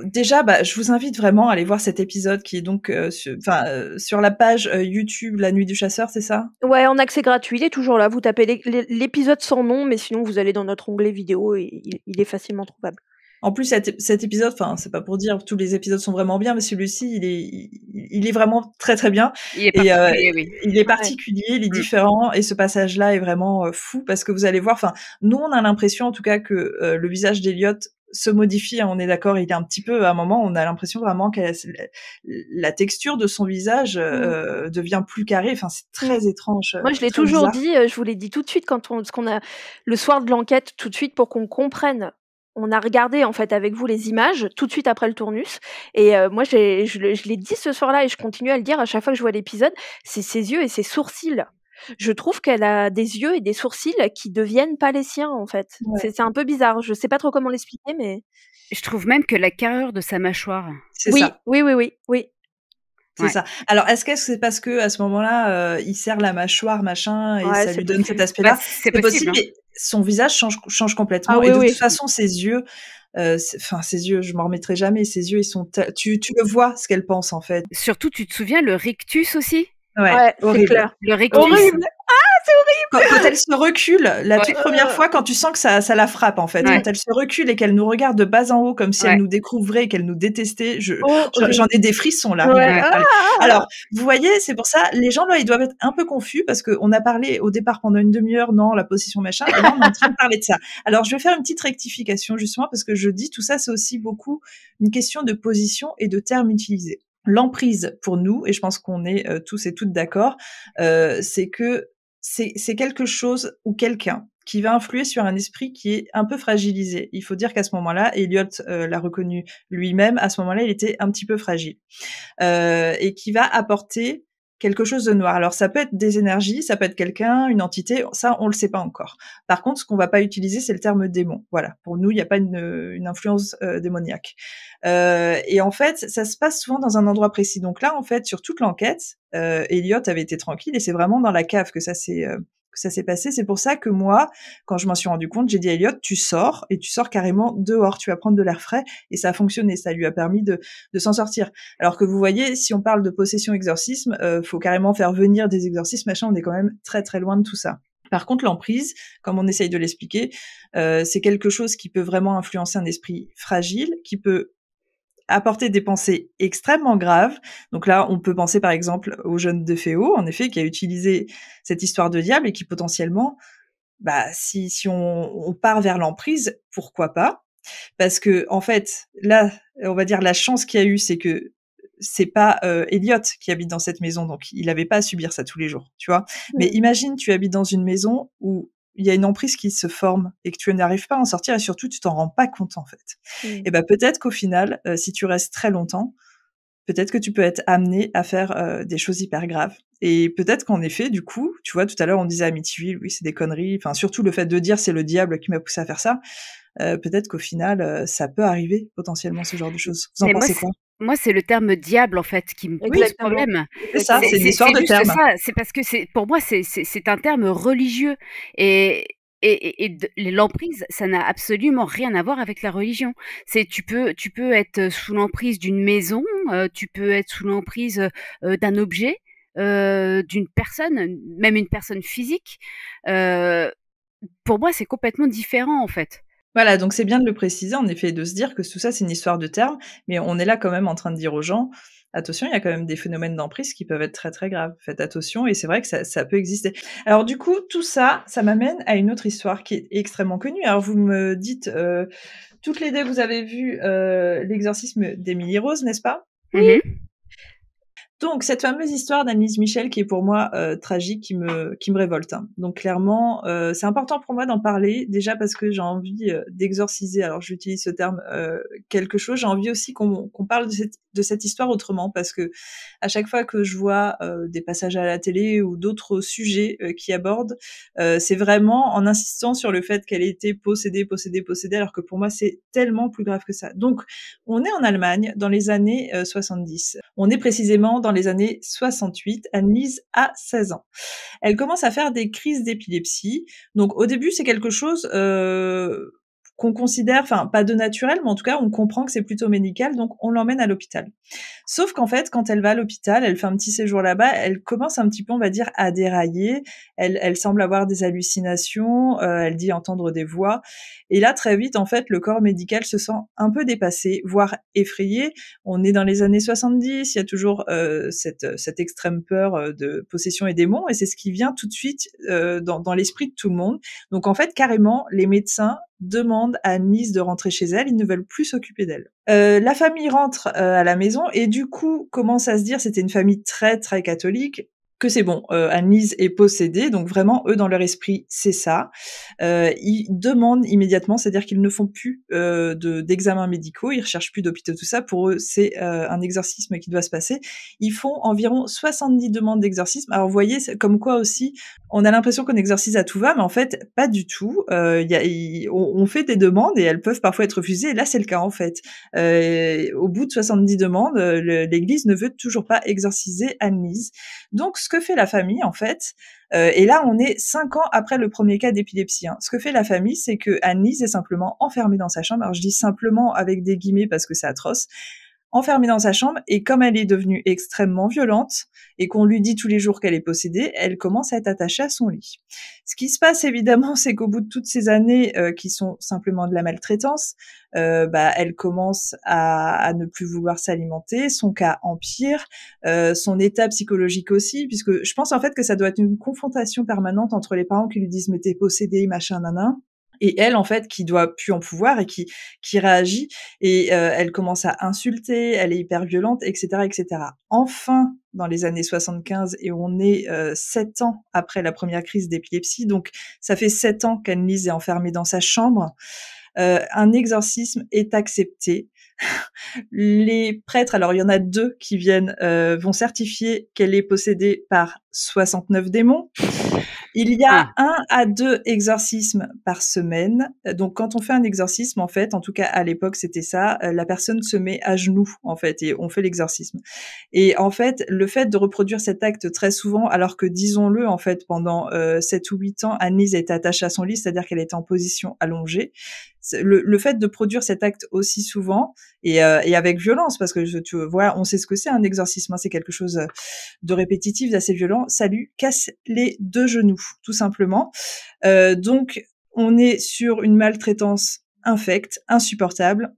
déjà, bah, je vous invite vraiment à aller voir cet épisode qui est donc sur, la page YouTube La Nuit du Chasseur, c'est ça Ouais, en accès gratuit, il est toujours là. Vous tapez l'épisode sans nom, mais sinon vous allez dans notre onglet vidéo et il est facilement trouvable. En plus, cet épisode, enfin, c'est pas pour dire tous les épisodes sont vraiment bien, mais celui-ci, il est, il, est vraiment très très bien. Il est euh, particulier, Il est mm. différent, et ce passage-là est vraiment euh, fou parce que vous allez voir. Enfin, nous, on a l'impression, en tout cas, que euh, le visage d'Eliott se modifie. Hein, on est d'accord, il est un petit peu. À un moment, on a l'impression vraiment que la, texture de son visage mm. devient plus carrée. Enfin, c'est mm. très étrange. Moi, je l'ai toujours dit. Je vous l'ai dit tout de suite quand on, ce qu'on a le soir de l'enquête, tout de suite pour qu'on comprenne on a regardé en fait avec vous les images tout de suite après le tournus. Et euh, moi, je, l'ai dit ce soir-là et je continue à le dire à chaque fois que je vois l'épisode, c'est ses yeux et ses sourcils. Je trouve qu'elle a des yeux et des sourcils qui deviennent pas les siens en fait. C'est un peu bizarre. Je sais pas trop comment l'expliquer, mais je trouve même que la carrure de sa mâchoire. oui, oui, oui, oui. C'est ça. Alors, est-ce que c'est parce que à ce moment-là, euh, il serre la mâchoire, machin, et ça lui donne cet aspect-là bah, C'est possible. Hein. son visage change, complètement. Ah et de toute façon, ses yeux, euh, enfin ses yeux, je m'en remettrai jamais. Ses yeux, ils sont. Tu, le vois ce qu'elle pense en fait. Surtout, tu te souviens le rictus aussi Ouais, c'est clair. Le rictus. Horrible. Ah c'est horrible. Quand, elle se recule, la toute première fois, quand tu sens que ça, ça la frappe, en fait, quand elle se recule et qu'elle nous regarde de bas en haut comme si elle nous découvrait et qu'elle nous détestait, je, oh, j'en ai des frissons là. Ah. Alors, vous voyez, c'est pour ça, les gens là, ils doivent être un peu confus parce qu'on a parlé au départ pendant une demi-heure, non, la position machin, et là, on est en train de parler de ça. Alors, je vais faire une petite rectification justement parce que je dis tout ça, c'est aussi beaucoup une question de position et de termes utilisés l'emprise pour nous, et je pense qu'on est euh, tous et toutes d'accord, euh, c'est que c'est quelque chose ou quelqu'un qui va influer sur un esprit qui est un peu fragilisé. Il faut dire qu'à ce moment-là, Elliot euh, l'a reconnu lui-même, à ce moment-là, il était un petit peu fragile. Euh, et qui va apporter quelque chose de noir. Alors ça peut être des énergies, ça peut être quelqu'un, une entité, ça on le sait pas encore. Par contre, ce qu'on va pas utiliser, c'est le terme démon. Voilà, pour nous, il n'y a pas une, influence euh, démoniaque. Euh, et en fait, ça se passe souvent dans un endroit précis. Donc là, en fait, sur toute l'enquête, euh, Elliot avait été tranquille et c'est vraiment dans la cave que ça s'est euh, que ça s'est passé. C'est pour ça que moi, quand je m'en suis rendu compte, j'ai dit à Elliot, tu sors et tu sors carrément dehors, tu vas prendre de l'air frais et ça a fonctionné, ça lui a permis de, de s'en sortir. Alors que vous voyez, si on parle de possession exorcisme, euh, faut carrément faire venir des exorcismes, machin, on est quand même très très loin de tout ça. Par contre, l'emprise, comme on essaye de l'expliquer, euh, c'est quelque chose qui peut vraiment influencer un esprit fragile, qui peut apporter des pensées extrêmement graves. Donc là, on peut penser par exemple au jeune de Féo, en effet, qui a utilisé cette histoire de diable et qui potentiellement, bah, si, si on, part vers l'emprise, pourquoi pas Parce que en fait, là, on va dire la chance qu'il y a eu, c'est que c'est pas euh, Elliot qui habite dans cette maison, donc il n'avait pas à subir ça tous les jours, tu vois. Mmh. Mais imagine, tu habites dans une maison où il y a une emprise qui se forme et que tu n'arrives pas à en sortir et surtout tu t'en rends pas compte en fait. Et eh ben peut-être qu'au final, euh, si tu restes très longtemps, peut-être que tu peux être amené à faire euh, des choses hyper graves. Et peut-être qu'en effet, du coup, tu vois, tout à l'heure on disait Amityville, oui c'est des conneries, enfin surtout le fait de dire c'est le diable qui m'a poussé à faire ça. Euh, peut-être qu'au final, ça peut arriver potentiellement ce genre de choses. Vous en pensez quoi moi, c'est le terme diable en fait qui me pose problème. C'est ça, c'est l'histoire de terme. C'est parce que c'est pour moi c'est un terme religieux et et, et, l'emprise, ça n'a absolument rien à voir avec la religion. C'est tu peux tu peux être sous l'emprise d'une maison, euh, tu peux être sous l'emprise euh, d'un objet, euh, d'une personne, même une personne physique. pour moi, c'est complètement différent en fait. Voilà, donc c'est bien de le préciser, en effet, de se dire que tout ça, c'est une histoire de termes, mais on est là quand même en train de dire aux gens, attention, il y a quand même des phénomènes d'emprise qui peuvent être très très graves. Faites attention, et c'est vrai que ça, peut exister. Alors du coup, tout ça, ça m'amène à une autre histoire qui est extrêmement connue. Alors vous me dites, euh, toutes les deux, vous avez vu euh, l'exorcisme d'Émilie Rose, n'est-ce pas Oui. Mm-hmm. Donc cette fameuse histoire d'Annelise Michel qui est pour moi euh, tragique, qui me qui me révolte. Hein. Donc clairement, euh, c'est important pour moi d'en parler déjà parce que j'ai envie euh, d'exorciser. Alors j'utilise ce terme quelque chose. J'ai envie aussi qu'on qu'on parle de cette de cette histoire autrement parce que à chaque fois que je vois des passages à la télé ou d'autres sujets qui abordent, c'est vraiment en insistant sur le fait qu'elle était possédée, possédée, possédée, alors que pour moi c'est tellement plus grave que ça. Donc on est en Allemagne dans les années 70. On est précisément dans les années 68. Anne-Lise a 16 ans. Elle commence à faire des crises d'épilepsie. Donc au début, c'est quelque chose euh, qu'on considère, enfin pas de naturel, mais en tout cas on comprend que c'est plutôt médical, donc on l'emmène à l'hôpital. Sauf qu'en fait, quand elle va à l'hôpital, elle fait un petit séjour là-bas, elle commence un petit peu, on va dire, à dérailler, elle, elle semble avoir des hallucinations, euh, elle dit entendre des voix, et là très vite, en fait, le corps médical se sent un peu dépassé, voire effrayé. On est dans les années 70, il y a toujours euh, cette, cette extrême peur euh, de possession et démon, et c'est ce qui vient tout de suite dans, dans l'esprit de tout le monde. Donc en fait, carrément, les médecins demande à Nice de rentrer chez elle. Ils ne veulent plus s'occuper d'elle. Euh, la famille rentre euh, à la maison et du coup commence à se dire, c'était une famille très très catholique, que c'est bon, euh, Anne-Lise est possédée, donc vraiment, eux, dans leur esprit, c'est ça. Euh, ils demandent immédiatement, c'est-à-dire qu'ils ne font plus euh, d'examens médicaux, ils recherchent plus d'hôpitaux, tout ça. Pour eux, c'est euh, un exorcisme qui doit se passer. Ils font environ 70 demandes d'exorcisme. Alors, vous voyez, comme quoi aussi, on a l'impression qu'on exorcise à tout va, mais en fait, pas du tout. Euh, y a, y, on, on, fait des demandes et elles peuvent parfois être refusées. Et là, c'est le cas, en fait. Euh, au bout de 70 demandes, l'Église ne veut toujours pas exorciser Anne-Lise. Donc, ce ce que fait la famille en fait. Euh, et là, on est cinq ans après le premier cas d'épilepsie. Hein. Ce que fait la famille, c'est que Annise est simplement enfermée dans sa chambre. Alors je dis simplement avec des guillemets parce que c'est atroce enfermée dans sa chambre et comme elle est devenue extrêmement violente et qu'on lui dit tous les jours qu'elle est possédée, elle commence à être attachée à son lit. Ce qui se passe évidemment, <laughs> c'est qu'au bout de toutes ces années euh, qui sont simplement de la maltraitance, euh, bah, elle commence à, ne plus vouloir s'alimenter, son cas empire, euh, son état psychologique aussi, puisque je pense en fait que ça doit être une confrontation permanente entre les parents qui lui disent mais t'es possédée, machin, nanan et elle en fait qui doit plus en pouvoir et qui qui réagit et euh, elle commence à insulter, elle est hyper violente, etc., etc. Enfin, dans les années 75 et on est euh, sept ans après la première crise d'épilepsie, donc ça fait sept ans qu'Anne-Lise est enfermée dans sa chambre. Euh, un exorcisme est accepté. <laughs> les prêtres, alors il y en a deux qui viennent, euh, vont certifier qu'elle est possédée par 69 démons. Il y a ah. un à deux exorcismes par semaine. Donc, quand on fait un exorcisme, en fait, en tout cas à l'époque, c'était ça, euh, la personne se met à genoux, en fait, et on fait l'exorcisme. Et en fait, le fait de reproduire cet acte très souvent, alors que, disons-le, en fait, pendant euh, sept 7 ou 8 ans, Anise était attachée à son lit, c'est-à-dire qu'elle était en position allongée le, fait de produire cet acte aussi souvent et, euh, avec violence, parce que tu vois, on sait ce que c'est un exorcisme, hein, c'est quelque chose euh, de répétitif, d'assez violent. Salut, casse les deux genoux, tout simplement. Euh, donc, on est sur une maltraitance infecte, insupportable,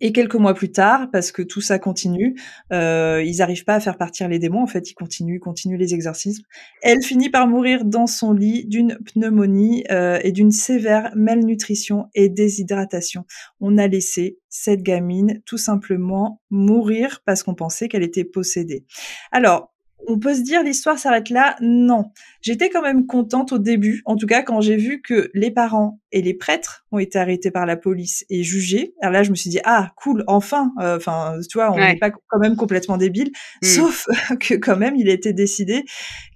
et quelques mois plus tard, parce que tout ça continue, euh, ils n'arrivent pas à faire partir les démons. En fait, ils continuent, continuent les exorcismes. Elle finit par mourir dans son lit d'une pneumonie euh, et d'une sévère malnutrition et déshydratation. On a laissé cette gamine tout simplement mourir parce qu'on pensait qu'elle était possédée. Alors, on peut se dire l'histoire s'arrête là. Non. J'étais quand même contente au début, en tout cas quand j'ai vu que les parents et les prêtres ont été arrêtés par la police et jugés. Alors là, je me suis dit ah cool, enfin, euh, enfin, tu vois, on n'est pas quand même complètement débile. Mm. Sauf <laughs> que quand même, il a été décidé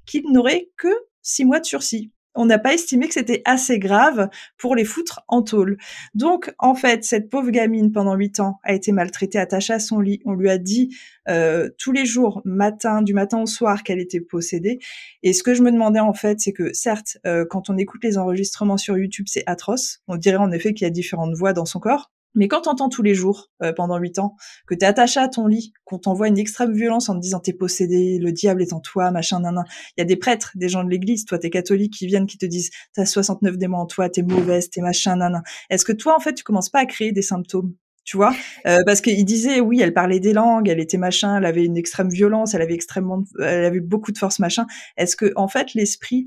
qu'il n'aurait que six mois de sursis on n'a pas estimé que c'était assez grave pour les foutre en tôle. Donc, en fait, cette pauvre gamine, pendant huit ans, a été maltraitée, attachée à son lit. On lui a dit euh, tous les jours, matin, du matin au soir, qu'elle était possédée. Et ce que je me demandais, en fait, c'est que, certes, euh, quand on écoute les enregistrements sur YouTube, c'est atroce. On dirait, en effet, qu'il y a différentes voix dans son corps. Mais quand t'entends tous les jours, euh, pendant huit ans, que t'es attaché à ton lit, qu'on t'envoie une extrême violence en te disant t'es possédé, le diable est en toi, machin, nan, nan. Il y a des prêtres, des gens de l'église, toi t'es catholique, qui viennent, qui te disent t'as 69 démons en toi, t'es mauvaise, t'es machin, nan, Est-ce que toi, en fait, tu commences pas à créer des symptômes tu vois euh, parce qu'il disait oui elle parlait des langues elle était machin elle avait une extrême violence elle avait extrêmement elle avait beaucoup de force machin est-ce que en fait l'esprit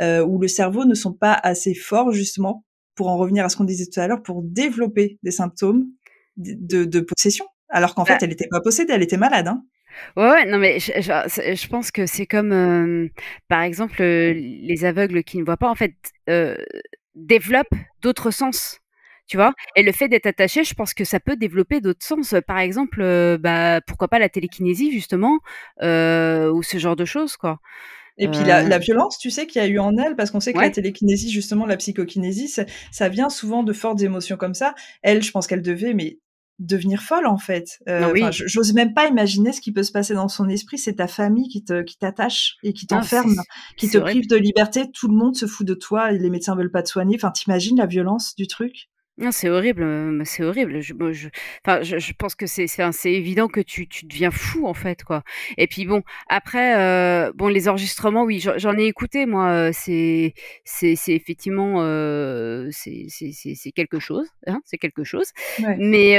euh, ou le cerveau ne sont pas assez forts justement pour en revenir à ce qu'on disait tout à l'heure, pour développer des symptômes de, possession, alors qu'en fait, bah. elle n'était pas possédée, elle était malade. Hein. Ouais, ouais, non, mais je, pense que c'est comme, euh, par exemple, euh, les aveugles qui ne voient pas, en fait, euh, développent d'autres sens tu vois. Et le fait d'être attaché, je pense que ça peut développer d'autres sens. Par exemple, bah, pourquoi pas la télékinésie, justement, ou ce genre de choses, quoi. Et puis la, euh. violence, tu sais, qu'il y a eu en elle, parce qu'on sait que la télékinésie, justement, la psychokinésie, ça vient souvent de fortes émotions comme ça. Elle, je pense qu'elle devait, mais devenir folle en fait. Euh, ah oui. J'ose même pas imaginer ce qui peut se passer dans son esprit. C'est ta famille qui t'attache et qui ah, t'enferme, qui te prive de liberté. Tout le monde se fout de toi. Et les médecins veulent pas te soigner. Enfin, t'imagines la violence du truc. Non, c'est horrible, euh, c'est horrible. Je, enfin, je, pense que c'est, c'est, évident que tu, tu deviens fou en fait, quoi. Et puis bon, après, euh, bon, les enregistrements, oui, j'en ai écouté, moi, euh, c'est, c'est, effectivement, c'est, quelque chose, hein, c'est quelque chose. Mais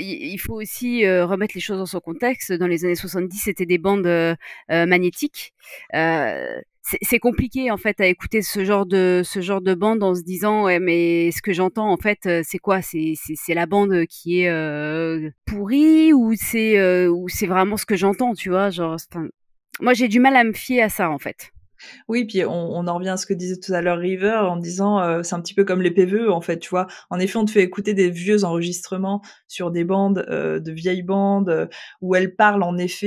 il faut aussi remettre les choses dans son contexte. Dans les années 70, c'était des bandes magnétiques c'est compliqué en fait à écouter ce genre de ce genre de bande en se disant mais ce que j'entends en fait euh, c'est quoi c'est c'est la bande qui est euh, pourrie ou c'est euh, ou c'est vraiment ce que j'entends tu vois genre moi j'ai du mal à me fier à ça en fait oui, puis on, en revient à ce que disait tout à l'heure River en disant euh, c'est un petit peu comme les PVE en fait, tu vois. En effet, on te fait écouter des vieux enregistrements sur des bandes euh, de vieilles bandes euh, où elle parle en effet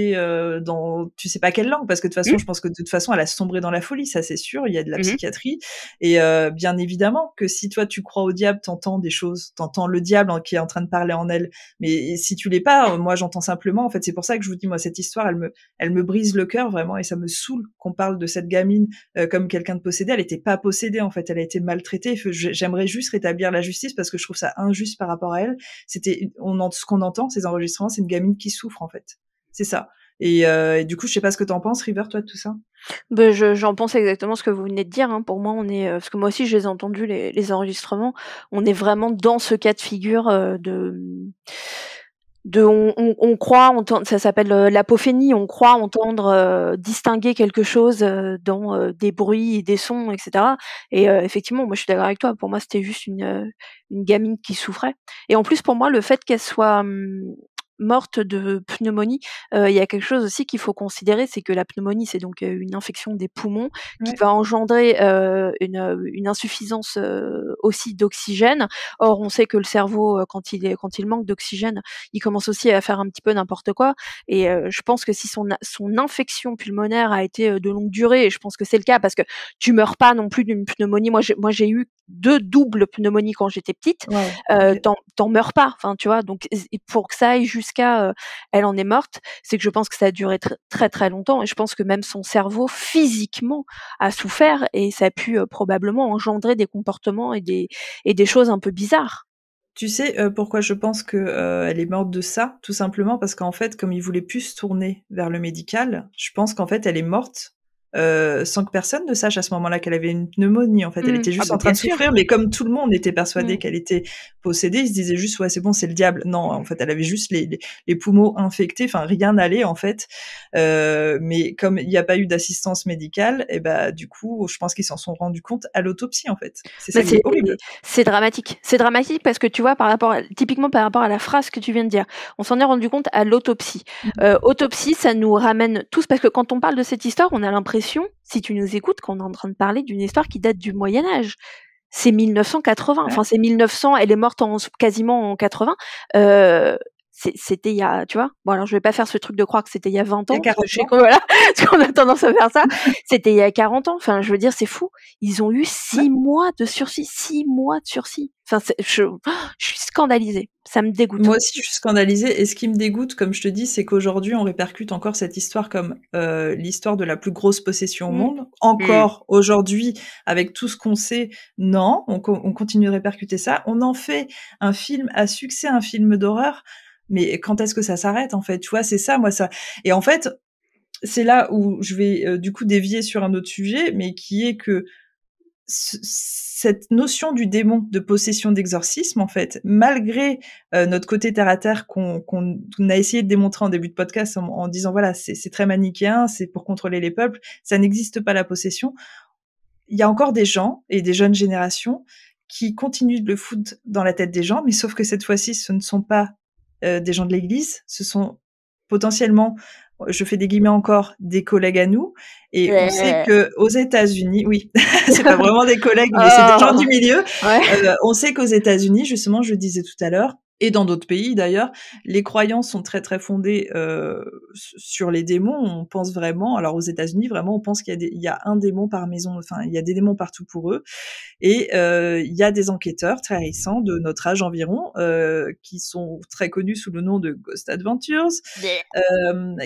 dans tu sais pas quelle langue parce que de toute façon, mmh. je pense que de toute façon, elle a sombré dans la folie, ça c'est sûr, il y a de la mmh psychiatrie et bien évidemment que si toi tu crois au diable, t'entends des choses, t'entends le diable hein, qui est en train de parler en elle, mais si tu l'es pas, moi j'entends simplement en fait, c'est pour ça que je vous dis moi cette histoire, elle me elle me brise le cœur vraiment et ça me saoule qu'on parle de cette gamme euh, comme quelqu'un de possédé. Elle n'était pas possédée en fait, elle a été maltraitée. J'aimerais juste rétablir la justice parce que je trouve ça injuste par rapport à elle. C'était on en, ce qu'on entend ces enregistrements, c'est une gamine qui souffre en fait. C'est ça. Et, euh, du coup, je sais pas ce que tu en penses, River, toi, de tout ça. Ben, j'en pense exactement ce que vous venez de dire. Hein. Pour moi, on est, euh, parce que moi aussi, je les ai entendus les, enregistrements. On est vraiment dans ce cas de figure de on, croit entendre, ça s'appelle euh, l'apophénie, on croit entendre euh, distinguer quelque chose euh, dans des bruits, des sons, etc. Et effectivement, moi je suis d'accord avec toi. Pour moi, c'était juste une, une gamine qui souffrait. Et en plus, pour moi, le fait qu'elle soit hum, morte de pneumonie. il y a quelque chose aussi qu'il faut considérer, c'est que la pneumonie, c'est donc une infection des poumons qui va engendrer une, insuffisance aussi d'oxygène. Or, on sait que le cerveau, quand il, est, quand il manque d'oxygène, il commence aussi à faire un petit peu n'importe quoi. Et je pense que si son, son infection pulmonaire a été de longue durée, je pense que c'est le cas, parce que tu meurs pas non plus d'une pneumonie. Moi, moi, j'ai eu deux doubles pneumonies quand j'étais petite, euh, t'en meurs pas. Enfin, tu vois, donc pour que ça aille jusqu'à euh, elle en est morte, c'est que je pense que ça a duré très très longtemps et je pense que même son cerveau physiquement a souffert et ça a pu euh, probablement engendrer des comportements et des, et des choses un peu bizarres. Tu sais pourquoi je pense que elle est morte de ça Tout simplement parce qu'en fait, comme il voulait plus se tourner vers le médical, je pense qu'en fait, elle est morte euh, sans que personne ne sache à ce moment-là qu'elle avait une pneumonie. En fait, elle mm. était juste ah, en train de souffrir, mais comme tout le monde était persuadé mm. qu'elle était possédée, ils se disaient juste ouais c'est bon c'est le diable. Non, en fait, elle avait juste les, poumons infectés. Enfin, rien n'allait en fait. Euh, mais comme il n'y a pas eu d'assistance médicale, et eh ben du coup, je pense qu'ils s'en sont rendus compte à l'autopsie en fait. C'est ça bah, horrible. C'est dramatique. C'est dramatique parce que tu vois par rapport typiquement par rapport à la phrase que tu viens de dire, on s'en est rendu compte à l'autopsie. Mm. Euh, autopsie, ça nous ramène tous parce que quand on parle de cette histoire, on a l'impression si tu nous écoutes, qu'on est en train de parler d'une histoire qui date du Moyen Âge. C'est 1980, enfin c'est 1900, elle est morte quasiment en 80. Euh, c'était il y a, tu vois. Bon, alors je vais pas faire ce truc de croire que c'était il y a 20 ans. Il y a <laughs> parce qu'on a tendance à faire ça. c'était il y a 40 ans. Enfin, je veux dire, c'est fou. Ils ont eu 6 mois de sursis, 6 mois de sursis. Enfin, <gasps> je, suis scandalisée. Ça me dégoûte. Moi aussi, je suis scandalisée. Et ce qui me dégoûte, comme je te dis, c'est qu'aujourd'hui, on répercute encore cette histoire comme euh, l'histoire de la plus grosse possession au mmh. monde. Encore mmh. aujourd'hui, avec tout ce qu'on sait, non, on, continue de répercuter ça. On en fait un film à succès, un film d'horreur mais quand est-ce que ça s'arrête en fait Tu vois, c'est ça, moi ça. Et en fait, c'est là où je vais euh, du coup dévier sur un autre sujet, mais qui est que cette notion du démon de possession d'exorcisme, en fait, malgré euh, notre côté terre à terre qu'on a essayé de démontrer en début de podcast en, en disant voilà c'est très manichéen, c'est pour contrôler les peuples, ça n'existe pas la possession. Il y a encore des gens et des jeunes générations qui continuent de le foutre dans la tête des gens, mais sauf que cette fois-ci, ce ne sont pas euh, des gens de l'Église, ce sont potentiellement, je fais des guillemets encore, des collègues à nous. Et on sait que aux États-Unis, oui, <laughs> c'est pas <laughs> vraiment des collègues, mais c'est des gens oh. du milieu. Euh, on sait qu'aux États-Unis, justement, je le disais tout à l'heure, et dans d'autres pays d'ailleurs, les croyances sont très très fondées euh, sur les démons. On pense vraiment, alors aux États-Unis, vraiment, on pense qu'il y, a un démon par maison, enfin, il y a des démons partout pour eux. Et euh, il y a des enquêteurs très récents, de notre âge environ, euh, qui sont très connus sous le nom de Ghost Adventures,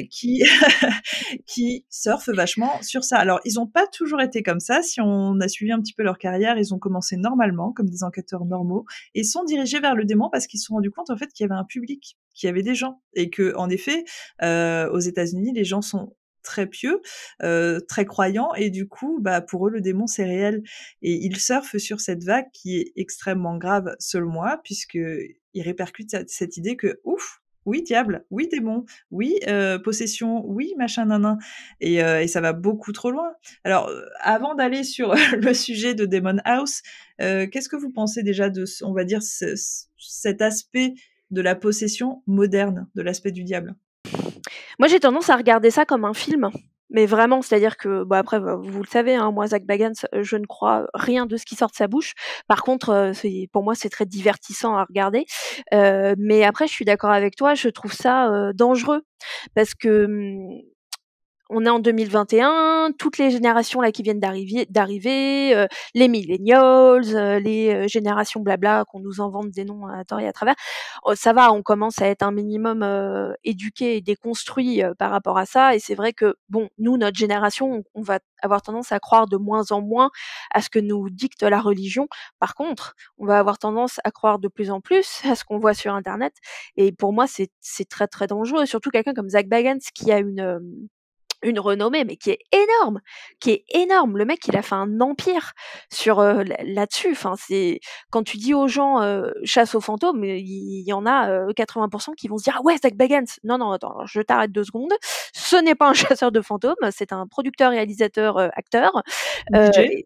qui, <laughs> qui surfent vachement sur ça. Alors, ils n'ont pas toujours été comme ça. Si on a suivi un petit peu leur carrière, ils ont commencé normalement, comme des enquêteurs normaux, et sont dirigés vers le démon parce qu'ils sont du compte en fait qu'il y avait un public, qu'il y avait des gens, et que en effet, euh, aux États-Unis, les gens sont très pieux, euh, très croyants, et du coup, bah, pour eux, le démon, c'est réel. Et ils surfent sur cette vague qui est extrêmement grave, selon moi, puisque il répercutent cette idée que, ouf, oui diable, oui démon, oui euh, possession, oui machin nanin, et, euh, et ça va beaucoup trop loin. Alors, euh, avant d'aller sur <laughs> le sujet de Demon House, qu'est-ce que vous pensez déjà de, on va dire, cet aspect de la possession moderne, de l'aspect du diable Moi, j'ai tendance à regarder ça comme un film. Mais vraiment, c'est-à-dire que, bon bah, après, bah, vous le savez, hein, moi, Zach Bagans, euh, je ne crois rien de ce qui sort de sa bouche. Par contre, euh, pour moi, c'est très divertissant à regarder. Euh, mais après, je suis d'accord avec toi, je trouve ça dangereux parce que hum, on est en 2021, toutes les générations là qui viennent d'arriver, euh, les millennials, euh, les euh, générations blabla qu'on nous invente des noms à tort et à travers. Oh, ça va, on commence à être un minimum éduqué et déconstruit par rapport à ça. Et c'est vrai que bon, nous notre génération, on, va avoir tendance à croire de moins en moins à ce que nous dicte la religion. Par contre, on va avoir tendance à croire de plus en plus à ce qu'on voit sur Internet. Et pour moi, c'est, c'est très très dangereux. Surtout quelqu'un comme Zach Bagans qui a une une renommée, mais qui est énorme, qui est énorme. Le mec, il a fait un empire sur euh, là-dessus. Enfin, c'est quand tu dis aux gens euh, chasse aux fantômes, il y, en a 80% euh, qui vont se dire ah ouais Zach Bagans. Non non attends, je t'arrête deux secondes. Ce n'est pas un <laughs> chasseur de fantômes, c'est un producteur, réalisateur, acteur.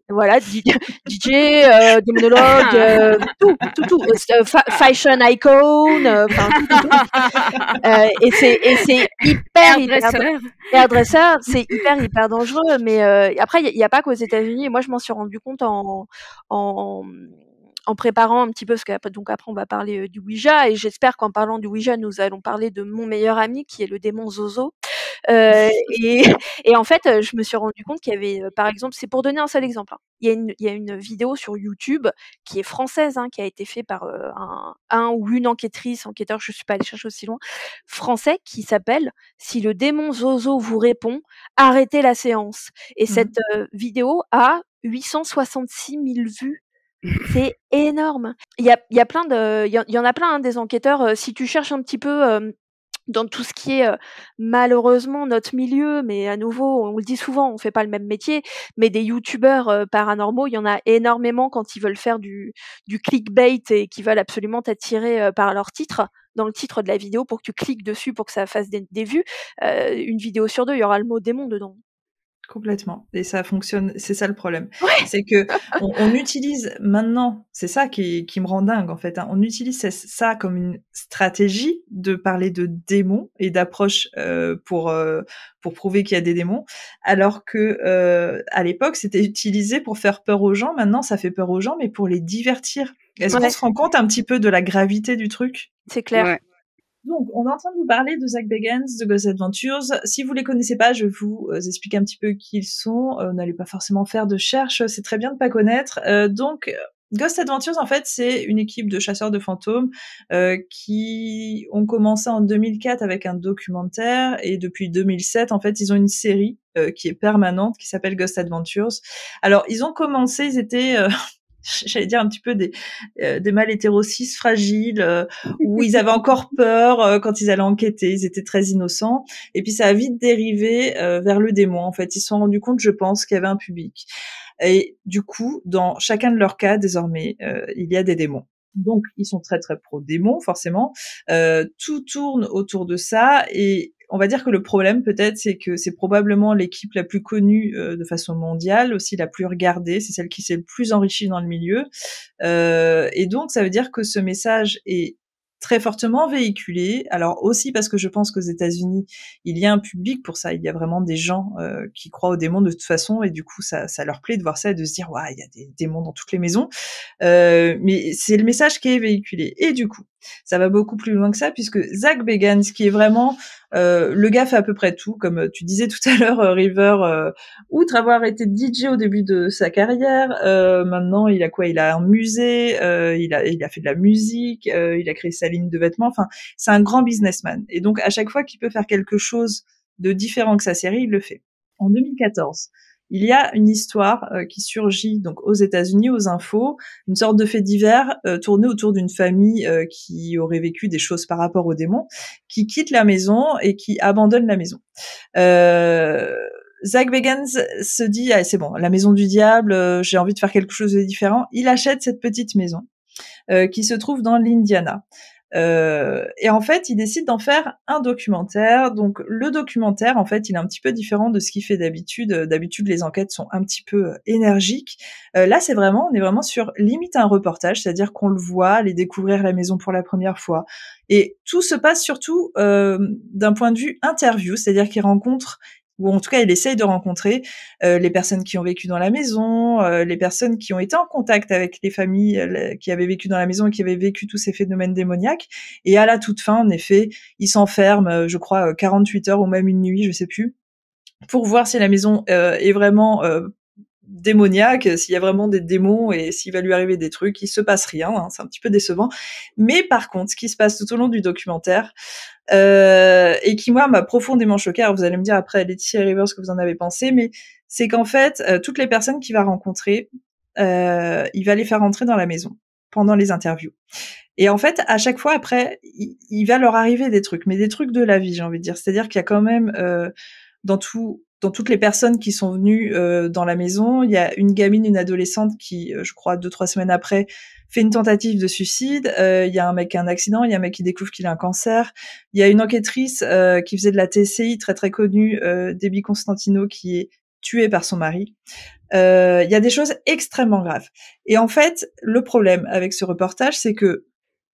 voilà DJ, <laughs> euh, démonologue tout tout tout, fashion icon. enfin <laughs> et c'est hyper hyper, hyper, c'est hyper hyper dangereux. Mais euh, après, il n'y a, pas qu'aux États-Unis. Moi, je m'en suis rendu compte en, préparant un petit peu, parce que donc après on va parler euh, du Ouija, et j'espère qu'en parlant du Ouija, nous allons parler de mon meilleur ami qui est le démon Zozo, euh, <laughs> et, en fait, je me suis rendu compte qu'il y avait, par exemple, c'est pour donner un seul exemple, hein. il, y a une, vidéo sur YouTube qui est française, hein, qui a été faite par euh, un, ou une enquêtrice, enquêteur, je ne suis pas allée chercher aussi loin, français, qui s'appelle Si le démon Zozo vous répond, arrêtez la séance. Et mmh cette euh, vidéo a 866 000 vues c'est énorme. Il y a, plein de, il y, en a plein hein, des enquêteurs. si tu cherches un petit peu dans tout ce qui est malheureusement notre milieu, mais à nouveau, on le dit souvent, on fait pas le même métier, mais des youtubeurs paranormaux, il y en a énormément quand ils veulent faire du, du clickbait et qui veulent absolument t'attirer par leur titre dans le titre de la vidéo pour que tu cliques dessus pour que ça fasse des, des vues. une vidéo sur deux, il y aura le mot démon dedans. Complètement. Et ça fonctionne, c'est ça le problème. c'est que <laughs> on, utilise maintenant, c'est ça qui, me rend dingue en fait, hein. on utilise ça, comme une stratégie de parler de démons et d'approche euh, pour, euh, pour prouver qu'il y a des démons, alors que euh, à l'époque c'était utilisé pour faire peur aux gens, maintenant ça fait peur aux gens, mais pour les divertir. Est-ce qu'on se rend compte un petit peu de la gravité du truc C'est clair. Donc, on est en train de vous parler de Zach Bagans, de Ghost Adventures. Si vous les connaissez pas, je vous euh, explique un petit peu qui ils sont. On euh, n'allait pas forcément faire de cherche, euh, c'est très bien de pas connaître. donc, Ghost Adventures, en fait, c'est une équipe de chasseurs de fantômes qui ont commencé en 2004 avec un documentaire et depuis 2007, en fait, ils ont une série qui est permanente qui s'appelle Ghost Adventures. Alors, ils ont commencé, ils étaient <laughs> j'allais dire un petit peu des, euh, des mâles fragiles euh, où ils <laughs> avaient encore peur euh, quand ils allaient enquêter, ils étaient très innocents et puis ça a vite dérivé vers le démon en fait, ils se sont rendus compte je pense qu'il y avait un public. Et du coup, dans chacun de leurs cas désormais, il y a des démons donc ils sont très très pro démon forcément. Euh, tout tourne autour de ça et on va dire que le problème peut-être c'est que c'est probablement l'équipe la plus connue euh, de façon mondiale, aussi la plus regardée, c'est celle qui s'est le plus enrichie dans le milieu. Euh, et donc ça veut dire que ce message est très fortement véhiculé. Alors aussi parce que je pense qu'aux États-Unis, il y a un public pour ça. Il y a vraiment des gens euh, qui croient aux démons de toute façon, et du coup, ça, leur plaît de voir ça et de se dire, ouais, il y a des démons dans toutes les maisons. Euh, mais c'est le message qui est véhiculé. Et du coup, ça va beaucoup plus loin que ça, puisque Zach Begans, qui est vraiment euh, le gars fait à peu près tout, comme euh, tu disais tout à l'heure, euh, River, outre avoir été DJ au début de sa carrière, maintenant il a quoi Il a un musée, il, a, il a fait de la musique, il a créé sa ligne de vêtements, enfin c'est un grand businessman. Et donc à chaque fois qu'il peut faire quelque chose de différent que sa série, il le fait. En 2014, il y a une histoire euh, qui surgit donc aux États-Unis, aux infos, une sorte de fait divers euh, tourné autour d'une famille euh, qui aurait vécu des choses par rapport aux démons, qui quitte la maison et qui abandonne la maison. Zach Bagans se dit ah, c'est bon, la maison du diable, j'ai envie de faire quelque chose de différent. Il achète cette petite maison. qui se trouve dans l'Indiana. Euh, et en fait, il décide d'en faire un documentaire. Donc, le documentaire, en fait, il est un petit peu différent de ce qu'il fait d'habitude. Euh, d'habitude, les enquêtes sont un petit peu euh, énergiques. là, c'est vraiment, on est vraiment sur limite un reportage, c'est-à-dire qu'on le voit, aller découvrir la maison pour la première fois. Et tout se passe surtout d'un point de vue interview, c'est-à-dire qu'il rencontre ou en tout cas il essaye de rencontrer euh, les personnes qui ont vécu dans la maison, euh, les personnes qui ont été en contact avec les familles euh, qui avaient vécu dans la maison et qui avaient vécu tous ces phénomènes démoniaques. Et à la toute fin, en effet, il s'enferme, je crois, 48 heures ou même une nuit, je sais plus, pour voir si la maison est vraiment démoniaque, s'il y a vraiment des démons et s'il va lui arriver des trucs, il se passe rien, hein, c'est un petit peu décevant. Mais par contre, ce qui se passe tout au long du documentaire, euh, et qui moi m'a profondément choqué Alors vous allez me dire après Laetitia Rivers ce que vous en avez pensé, mais c'est qu'en fait euh, toutes les personnes qu'il va rencontrer, euh, il va les faire rentrer dans la maison pendant les interviews. Et en fait, à chaque fois après, il, il va leur arriver des trucs, mais des trucs de la vie, j'ai envie de dire. C'est-à-dire qu'il y a quand même dans tout dans toutes les personnes qui sont venues euh, dans la maison, il y a une gamine, une adolescente qui, euh, je crois, deux trois semaines après, fait une tentative de suicide. Euh, il y a un mec qui a un accident, il y a un mec qui découvre qu'il a un cancer. Il y a une enquêtrice qui faisait de la TCI très très connue, Debbie Constantino, qui est tuée par son mari. il y a des choses extrêmement graves. Et en fait, le problème avec ce reportage, c'est que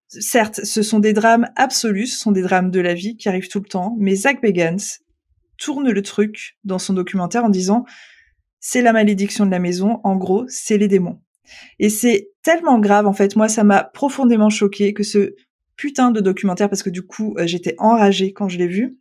certes, ce sont des drames absolus, ce sont des drames de la vie qui arrivent tout le temps, mais Zach Begans tourne le truc dans son documentaire en disant c'est la malédiction de la maison, en gros, c'est les démons. Et c'est tellement grave, en fait, moi, ça m'a profondément choqué que ce putain de documentaire, parce que du coup, euh, j'étais enragée quand je l'ai vu,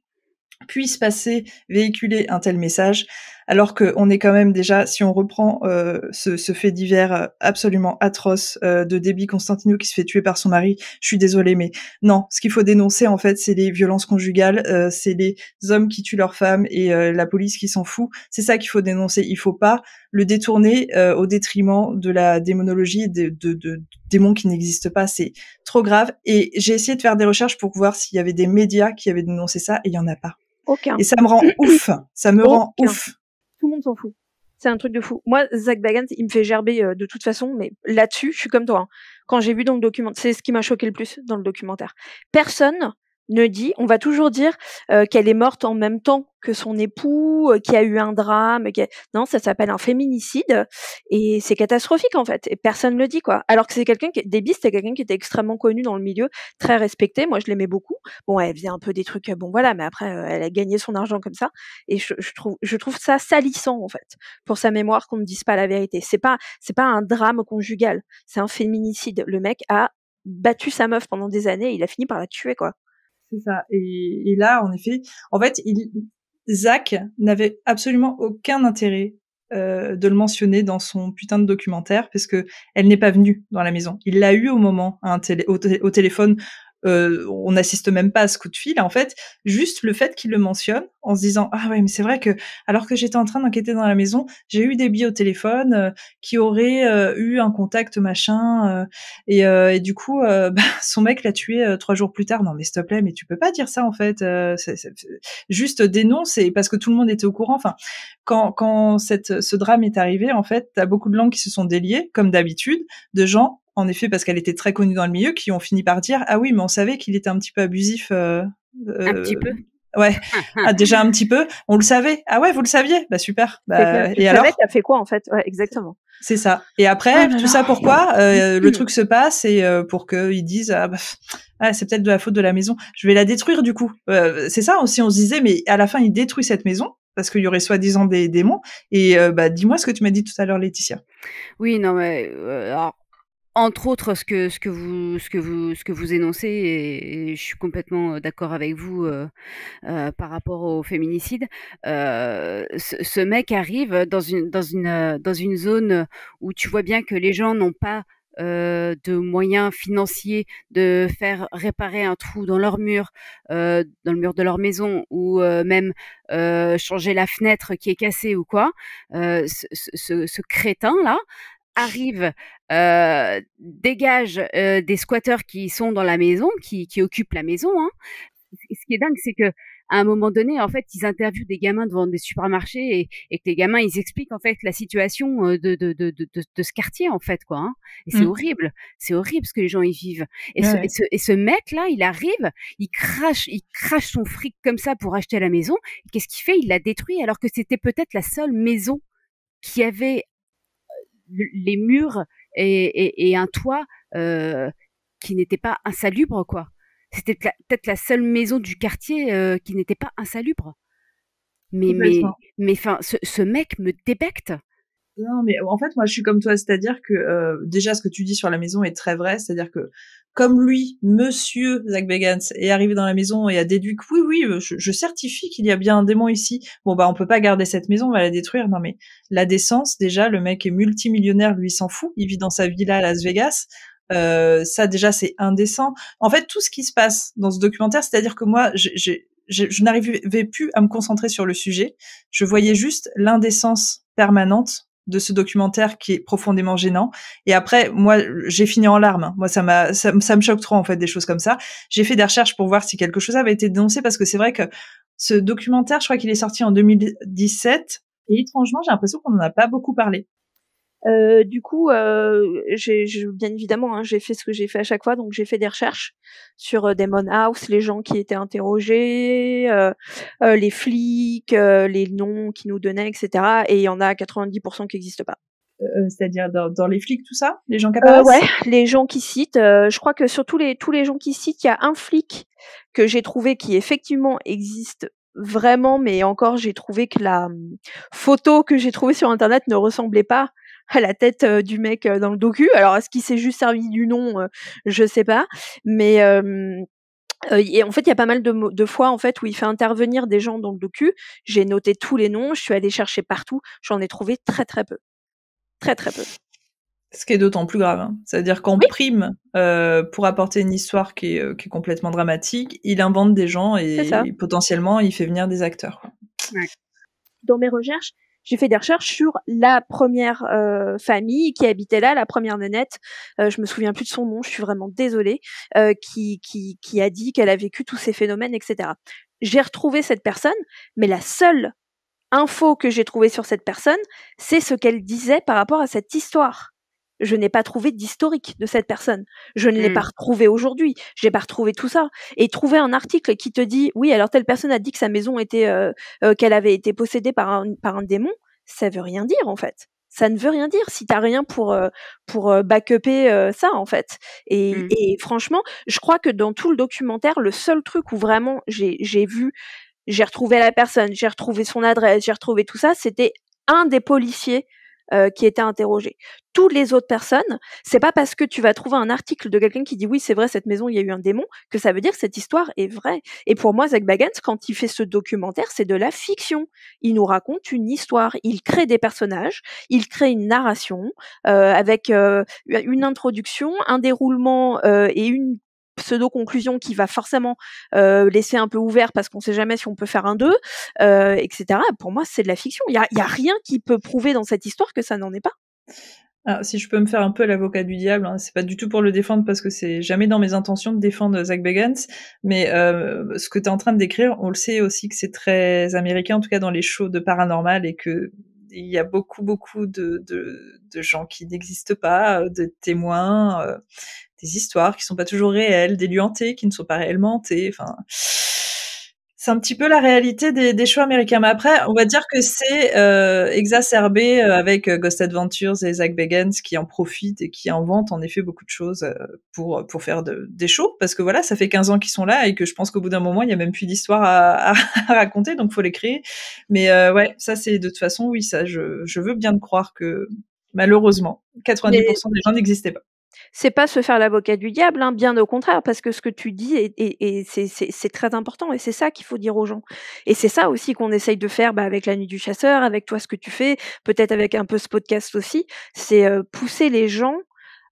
puisse passer, véhiculer un tel message alors qu'on est quand même déjà, si on reprend euh, ce, fait divers euh, absolument atroce euh, de Déby Constantinou qui se fait tuer par son mari, je suis désolée, mais non, ce qu'il faut dénoncer en fait, c'est les violences conjugales, c'est les hommes qui tuent leurs femmes et la police qui s'en fout. C'est ça qu'il faut dénoncer. Il faut pas le détourner au détriment de la démonologie, de, de, démons qui n'existent pas. C'est trop grave. Et j'ai essayé de faire des recherches pour voir s'il y avait des médias qui avaient dénoncé ça et il n'y en a pas. Aucun. Et ça me rend ouf. Ça me rend ouf le monde s'en fout. C'est un truc de fou. Moi, Zach Bagans, il me fait gerber euh, de toute façon, mais là-dessus, je suis comme toi. Hein. Quand j'ai vu dans le documentaire, c'est ce qui m'a choqué le plus dans le documentaire. Personne ne dit, on va toujours dire euh, qu'elle est morte en même temps que son époux, euh, qui a eu un drame. Non, ça s'appelle un féminicide et c'est catastrophique en fait. Et personne ne le dit quoi. Alors que c'est quelqu'un qui, Debbie, c'était quelqu'un qui était extrêmement connu dans le milieu, très respecté. Moi, je l'aimais beaucoup. Bon, elle faisait un peu des trucs, euh, bon voilà, mais après, elle a gagné son argent comme ça. Et je, trouve, je trouve ça salissant en fait pour sa mémoire qu'on ne dise pas la vérité. C'est pas, c'est pas un drame conjugal, c'est un féminicide. Le mec a battu sa meuf pendant des années, et il a fini par la tuer quoi. C'est ça. Et, là, en effet, en fait, Zach n'avait absolument aucun intérêt euh, de le mentionner dans son putain de documentaire parce que elle n'est pas venue dans la maison. Il l'a eu au moment hein, au, téléphone euh, on n'assiste même pas à ce coup de fil. En fait, juste le fait qu'il le mentionne en se disant ah ouais mais c'est vrai que alors que j'étais en train d'enquêter dans la maison, j'ai eu des billes au téléphone euh, qui auraient euh, eu un contact machin et, du coup <laughs> bah, son mec l'a tué trois jours plus tard. Non mais s'il te plaît mais tu peux pas dire ça en fait. C Juste dénonce parce que tout le monde était au courant. Enfin quand quand cette ce drame est arrivé en fait t'as beaucoup de langues qui se sont déliées comme d'habitude de gens en effet, parce qu'elle était très connue dans le milieu, qui ont fini par dire Ah oui, mais on savait qu'il était un petit peu abusif. Euh, euh, un petit peu. Ouais, ah, déjà un petit peu, on le savait. Ah ouais, vous le saviez Bah super. Bah, tu et fait quoi en fait Ouais, exactement. C'est ça. Et après, oh tout ça pourquoi euh, Le truc <laughs> se passe et pour qu'ils disent ah, bah, c'est peut-être de la faute de la maison. Je vais la détruire du coup. c'est ça aussi. On se disait mais à la fin il détruit cette maison parce qu'il y aurait soi-disant des démons. Et bah dis-moi ce que tu m'as dit tout à l'heure, Laetitia. Oui, non mais entre autres ce que, ce que, vous, ce que, vous, ce que vous énoncez, et, je suis complètement euh, d'accord avec vous euh, euh, par rapport au féminicide, ce, mec arrive dans une, dans, une, dans une zone où tu vois bien que les gens n'ont pas de moyens financiers de faire réparer un trou dans leur mur, dans le mur de leur maison, ou même changer la fenêtre qui est cassée ou quoi, ce, ce crétin-là arrive, dégage des squatteurs qui sont dans la maison, qui, qui occupent la maison. Hein. Ce qui est dingue, c'est que à un moment donné, en fait, ils interviewent des gamins devant des supermarchés et, que les gamins, ils expliquent en fait la situation de, ce quartier, en fait, quoi. Hein. c'est mmh. horrible, c'est horrible ce que les gens y vivent. Et, ce, et, ce, mec là, il arrive, il crache, il crache son fric comme ça pour acheter la maison. Qu'est-ce qu'il fait Il la détruit alors que c'était peut-être la seule maison qui avait les murs et, un toit euh, qui n'était pas insalubre, quoi. C'était peut-être la seule maison du quartier euh, qui n'était pas insalubre. Mais mais mais ce, mec me débecte. Non, mais en fait, moi, je suis comme toi, c'est-à-dire que euh, déjà, ce que tu dis sur la maison est très vrai, c'est-à-dire que comme lui, monsieur Zach Bagans, est arrivé dans la maison et a déduit que oui, oui, je, certifie qu'il y a bien un démon ici. Bon, bah, on peut pas garder cette maison, on va la détruire. Non, mais la décence, déjà, le mec est multimillionnaire, lui, s'en fout. Il vit dans sa villa à Las Vegas. Euh, ça, déjà, c'est indécent. En fait, tout ce qui se passe dans ce documentaire, c'est-à-dire que moi, je, je n'arrivais plus à me concentrer sur le sujet. Je voyais juste l'indécence permanente de ce documentaire qui est profondément gênant. Et après, moi, j'ai fini en larmes. Moi, ça m'a, ça, me choque trop en fait des choses comme ça. J'ai fait des recherches pour voir si quelque chose avait été dénoncé parce que c'est vrai que ce documentaire, je crois qu'il est sorti en 2017. Et étrangement, j'ai l'impression qu'on n'en a pas beaucoup parlé. Euh, du coup, euh, bien évidemment, hein, j'ai fait ce que j'ai fait à chaque fois, donc j'ai fait des recherches sur des euh, Demon House, les gens qui étaient interrogés, euh, euh, les flics, les noms qui nous donnaient, etc. Et il y en a 90% qui n'existent pas. c'est-à-dire dans, dans, les flics, tout ça, les gens qui ouais, les gens qui citent. je crois que sur tous les tous les gens qui citent, il y a un flic que j'ai trouvé qui effectivement existe vraiment, mais encore j'ai trouvé que la hum, photo que j'ai trouvée sur internet ne ressemblait pas à la tête du mec dans le docu. Alors est-ce qu'il s'est juste servi du nom, je sais pas, mais en fait, il y a pas mal de, fois en fait où il fait intervenir des gens dans le docu. J'ai noté tous les noms, je suis allée chercher partout. J'en ai trouvé très très peu, très très peu. Ce qui est d'autant plus grave, hein. c'est-à-dire qu'en prime, pour apporter une histoire qui est, complètement dramatique, il invente des gens et, potentiellement il fait venir des acteurs. Dans mes recherches, j'ai fait des recherches sur la première euh, famille qui habitait là, la première nanette. je euh, je me souviens plus de son nom, je suis vraiment désolée, euh, qui, qui, qui a dit qu'elle a vécu tous ces phénomènes, etc. J'ai retrouvé cette personne, mais la seule info que j'ai trouvée sur cette personne, c'est ce qu'elle disait par rapport à cette histoire je n'ai pas trouvé d'historique de cette personne. Je ne l'ai mm. pas retrouvé aujourd'hui. J'ai pas retrouvé tout ça. Et trouver un article qui te dit, oui, alors telle personne a dit que sa maison était, euh, euh, qu'elle avait été possédée par un, par un démon, ça veut rien dire en fait. Ça ne veut rien dire si t'as rien pour euh, pour pour ça en fait. Mm. Et, franchement, je crois que dans tout le documentaire, le seul truc où vraiment j'ai j'ai vu, j'ai retrouvé la personne, j'ai retrouvé son adresse, j'ai retrouvé tout ça, c'était un des policiers euh, qui étaient interrogé. Toutes les autres personnes, c'est pas parce que tu vas trouver un article de quelqu'un qui dit oui c'est vrai cette maison il y a eu un démon que ça veut dire que cette histoire est vraie. Et pour moi Zach Bagans quand il fait ce documentaire c'est de la fiction. Il nous raconte une histoire, il crée des personnages, il crée une narration euh, avec euh, une introduction, un déroulement et une pseudo-conclusion qui va forcément euh, laisser un peu ouvert parce qu'on sait jamais si on peut faire un 2, euh, etc. Pour moi, c'est de la fiction. Il n'y a, y a rien qui peut prouver dans cette histoire que ça n'en est pas. si je peux me faire un peu l'avocat du diable, hein, c'est pas du tout pour le défendre parce que c'est jamais dans mes intentions de défendre Zach Bagans, mais euh, ce que tu es en train de décrire, on le sait aussi que c'est très américain, en tout cas dans les shows de paranormal, et que il y a beaucoup, beaucoup de, de, gens qui n'existent pas, euh, de témoins, euh, des histoires qui ne sont pas toujours réelles, des lieux hantés qui ne sont pas réellement hantés. Enfin, c'est un petit peu la réalité des, des, choix américains. Mais après, on va dire que c'est euh, exacerbé euh, avec euh, Ghost Adventures et Zach Bagans qui en profitent et qui inventent en effet beaucoup de choses pour, pour faire des shows. Parce que voilà, ça fait 15 ans qu'ils sont là et que je pense qu'au bout d'un moment, il n'y a même plus d'histoire <laughs> à, raconter, donc faut les créer. Mais ouais, ça c'est de toute façon, oui, ça, je, je veux bien te croire que malheureusement, 90% des gens n'existaient pas c'est pas se faire l'avocat du diable, hein, bien au contraire, parce que ce que tu dis, est, c'est très important, et c'est ça qu'il faut dire aux gens. Et c'est ça aussi qu'on essaye de faire bah, avec la nuit du chasseur, avec toi ce que tu fais, peut-être avec un peu ce podcast aussi, c'est euh, pousser les gens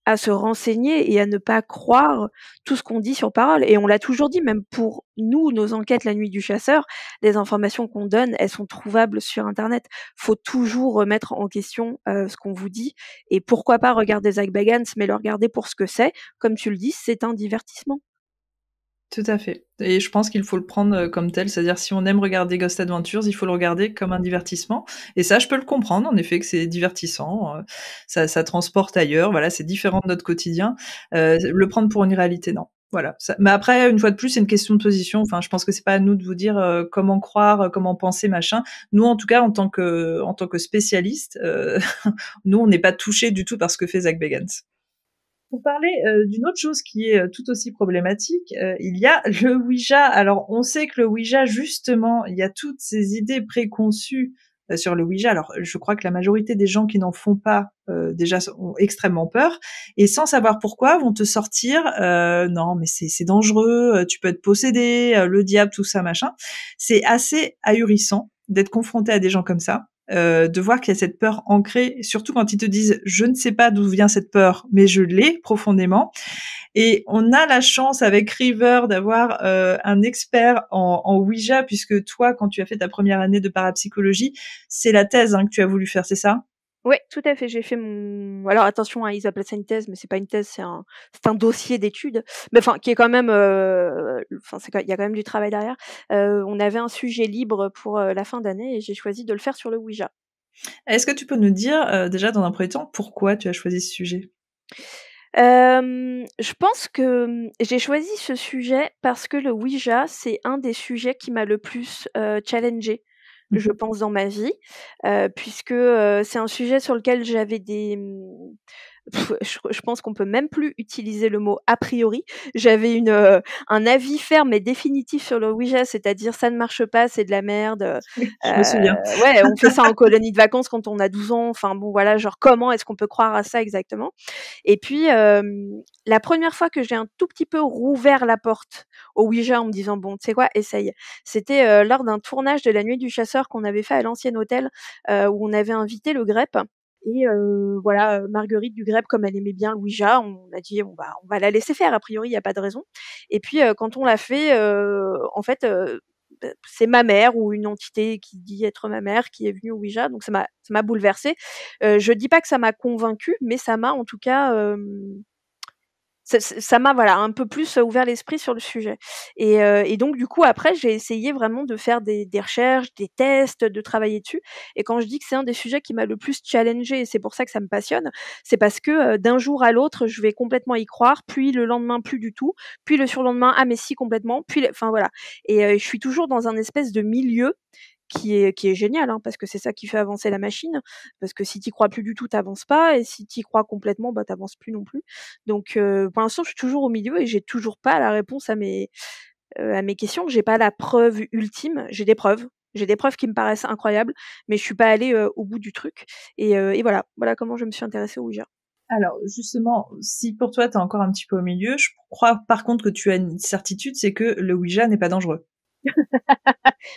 à se renseigner et à ne pas croire tout ce qu'on dit sur parole. Et on l'a toujours dit, même pour nous, nos enquêtes la nuit du chasseur, des informations qu'on donne, elles sont trouvables sur Internet. Faut toujours remettre en question euh, ce qu'on vous dit. Et pourquoi pas regarder Zach Bagans, mais le regarder pour ce que c'est. Comme tu le dis, c'est un divertissement. Tout à fait. Et je pense qu'il faut le prendre euh, comme tel, c'est-à-dire si on aime regarder Ghost Adventures, il faut le regarder comme un divertissement. Et ça, je peux le comprendre, en effet, que c'est divertissant, euh, ça, ça, transporte ailleurs, voilà, c'est différent de notre quotidien. Euh, le prendre pour une réalité, non. Voilà. mais après, une fois de plus, c'est une question de position. Enfin, je pense que c'est pas à nous de vous dire comment croire, comment penser, machin. Nous, en tout cas, en tant que, en tant que spécialiste, <laughs> nous, on n'est pas touché du tout par ce que fait Zach Begans. Pour parler euh, d'une autre chose qui est euh, tout aussi problématique, euh, il y a <laughs> le Ouija. Alors, on sait que le Ouija, justement, il y a toutes ces idées préconçues sur le Ouija. Alors, je crois que la majorité des gens qui n'en font pas déjà ont extrêmement peur et sans savoir pourquoi vont te sortir non, mais c'est dangereux, tu peux être possédé, le diable, tout ça, machin. C'est assez ahurissant d'être confronté à des gens comme ça. Euh, de voir qu'il y a cette peur ancrée, surtout quand ils te disent je ne sais pas d'où vient cette peur, mais je l'ai profondément. Et on a la chance avec River d'avoir euh, un expert en, en, Ouija, puisque toi, quand tu as fait ta première année de parapsychologie, c'est la thèse hein, que tu as voulu faire, c'est ça oui, tout à fait. J'ai fait mon. Alors attention, à hein, ils appellent une thèse, mais c'est pas une thèse, c'est un, dossier d'études. Mais enfin, qui est quand même, euh, enfin, c'est... il y a quand même du travail derrière. Euh, on avait un sujet libre pour euh, la fin d'année et j'ai choisi de le faire sur le Ouija. Est-ce que tu peux nous dire déjà dans un premier temps pourquoi tu as choisi ce sujet je pense que j'ai choisi ce sujet parce que le Ouija, c'est un des sujets qui m'a le plus challengé Mmh. je pense, dans ma vie, puisque c'est un sujet sur lequel j'avais des mmh, je, pense qu'on peut même plus utiliser le mot a priori. J'avais une euh, un avis ferme et définitif sur le Ouija, c'est-à-dire ça ne marche pas, c'est de la merde. <laughs> je me euh, souviens. Ouais, on fait ça en <laughs> colonie de vacances quand on a 12 ans. Enfin bon, voilà, genre comment est-ce qu'on peut croire à ça exactement Et puis la première fois que j'ai un tout petit peu rouvert la porte au Ouija en me disant bon, tu sais quoi, essaye. C'était euh, lors d'un tournage de la Nuit du Chasseur qu'on avait fait à l'ancien hôtel où on avait invité le Grep. Et euh, voilà, Marguerite Dugreb, comme elle aimait bien Louisa, on a dit on va, on va la laisser faire. A priori, il n'y a pas de raison. Et puis euh, quand on l'a fait, euh, en fait bah, c'est ma mère ou une entité qui dit être ma mère qui est venue au Ouija. Donc ça m'a ça m'a bouleversée. Euh, je dis pas que ça m'a convaincue, mais ça m'a en tout cas euh, ça m'a voilà un peu plus ouvert l'esprit sur le sujet. Et, donc du coup après j'ai essayé vraiment de faire des, recherches, des tests, de travailler dessus. Et quand je dis que c'est un des sujets qui m'a le plus challengé et c'est pour ça que ça me passionne, c'est parce que d'un jour à l'autre je vais complètement y croire, puis le lendemain plus du tout, puis le surlendemain ah mais si complètement, puis enfin voilà. Et je suis toujours dans un espèce de milieu qui est qui est génial hein, parce que c'est ça qui fait avancer la machine parce que si tu crois plus du tout t'avances pas et si tu crois complètement bah t'avances plus non plus donc euh, pour l'instant je suis toujours au milieu et j'ai toujours pas la réponse à mes euh, à mes questions j'ai pas la preuve ultime j'ai des preuves j'ai des preuves qui me paraissent incroyables mais je suis pas allée euh, au bout du truc et, voilà voilà comment je me suis intéressée au Ouija alors justement, si pour toi tu es encore un petit peu au milieu, je crois par contre que tu as une certitude, c'est que le Ouija n'est pas dangereux. <laughs>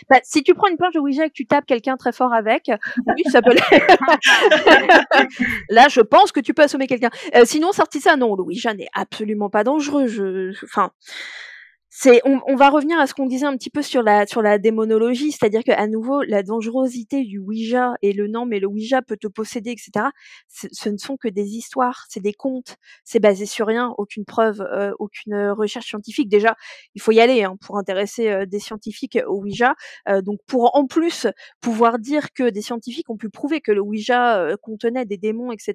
Bah, si tu prends une planche de Ouija et que tu tapes quelqu'un très fort avec, oui, ça peut <laughs> Là, je pense que tu peux assommer quelqu'un. Euh, sinon, sorti ça, non, le n'est absolument pas dangereux. Je... Enfin, on, va revenir à ce qu'on disait un petit peu sur la sur la démonologie, c'est-à-dire qu'à nouveau la dangerosité du Ouija et le nom, mais le Ouija peut te posséder etc. Ce ne sont que des histoires, c'est des contes, c'est basé sur rien, aucune preuve, euh, aucune recherche scientifique. Déjà, il faut y aller hein, pour intéresser euh, des scientifiques au Ouija. Euh, donc pour en plus pouvoir dire que des scientifiques ont pu prouver que le Ouija contenait des démons etc.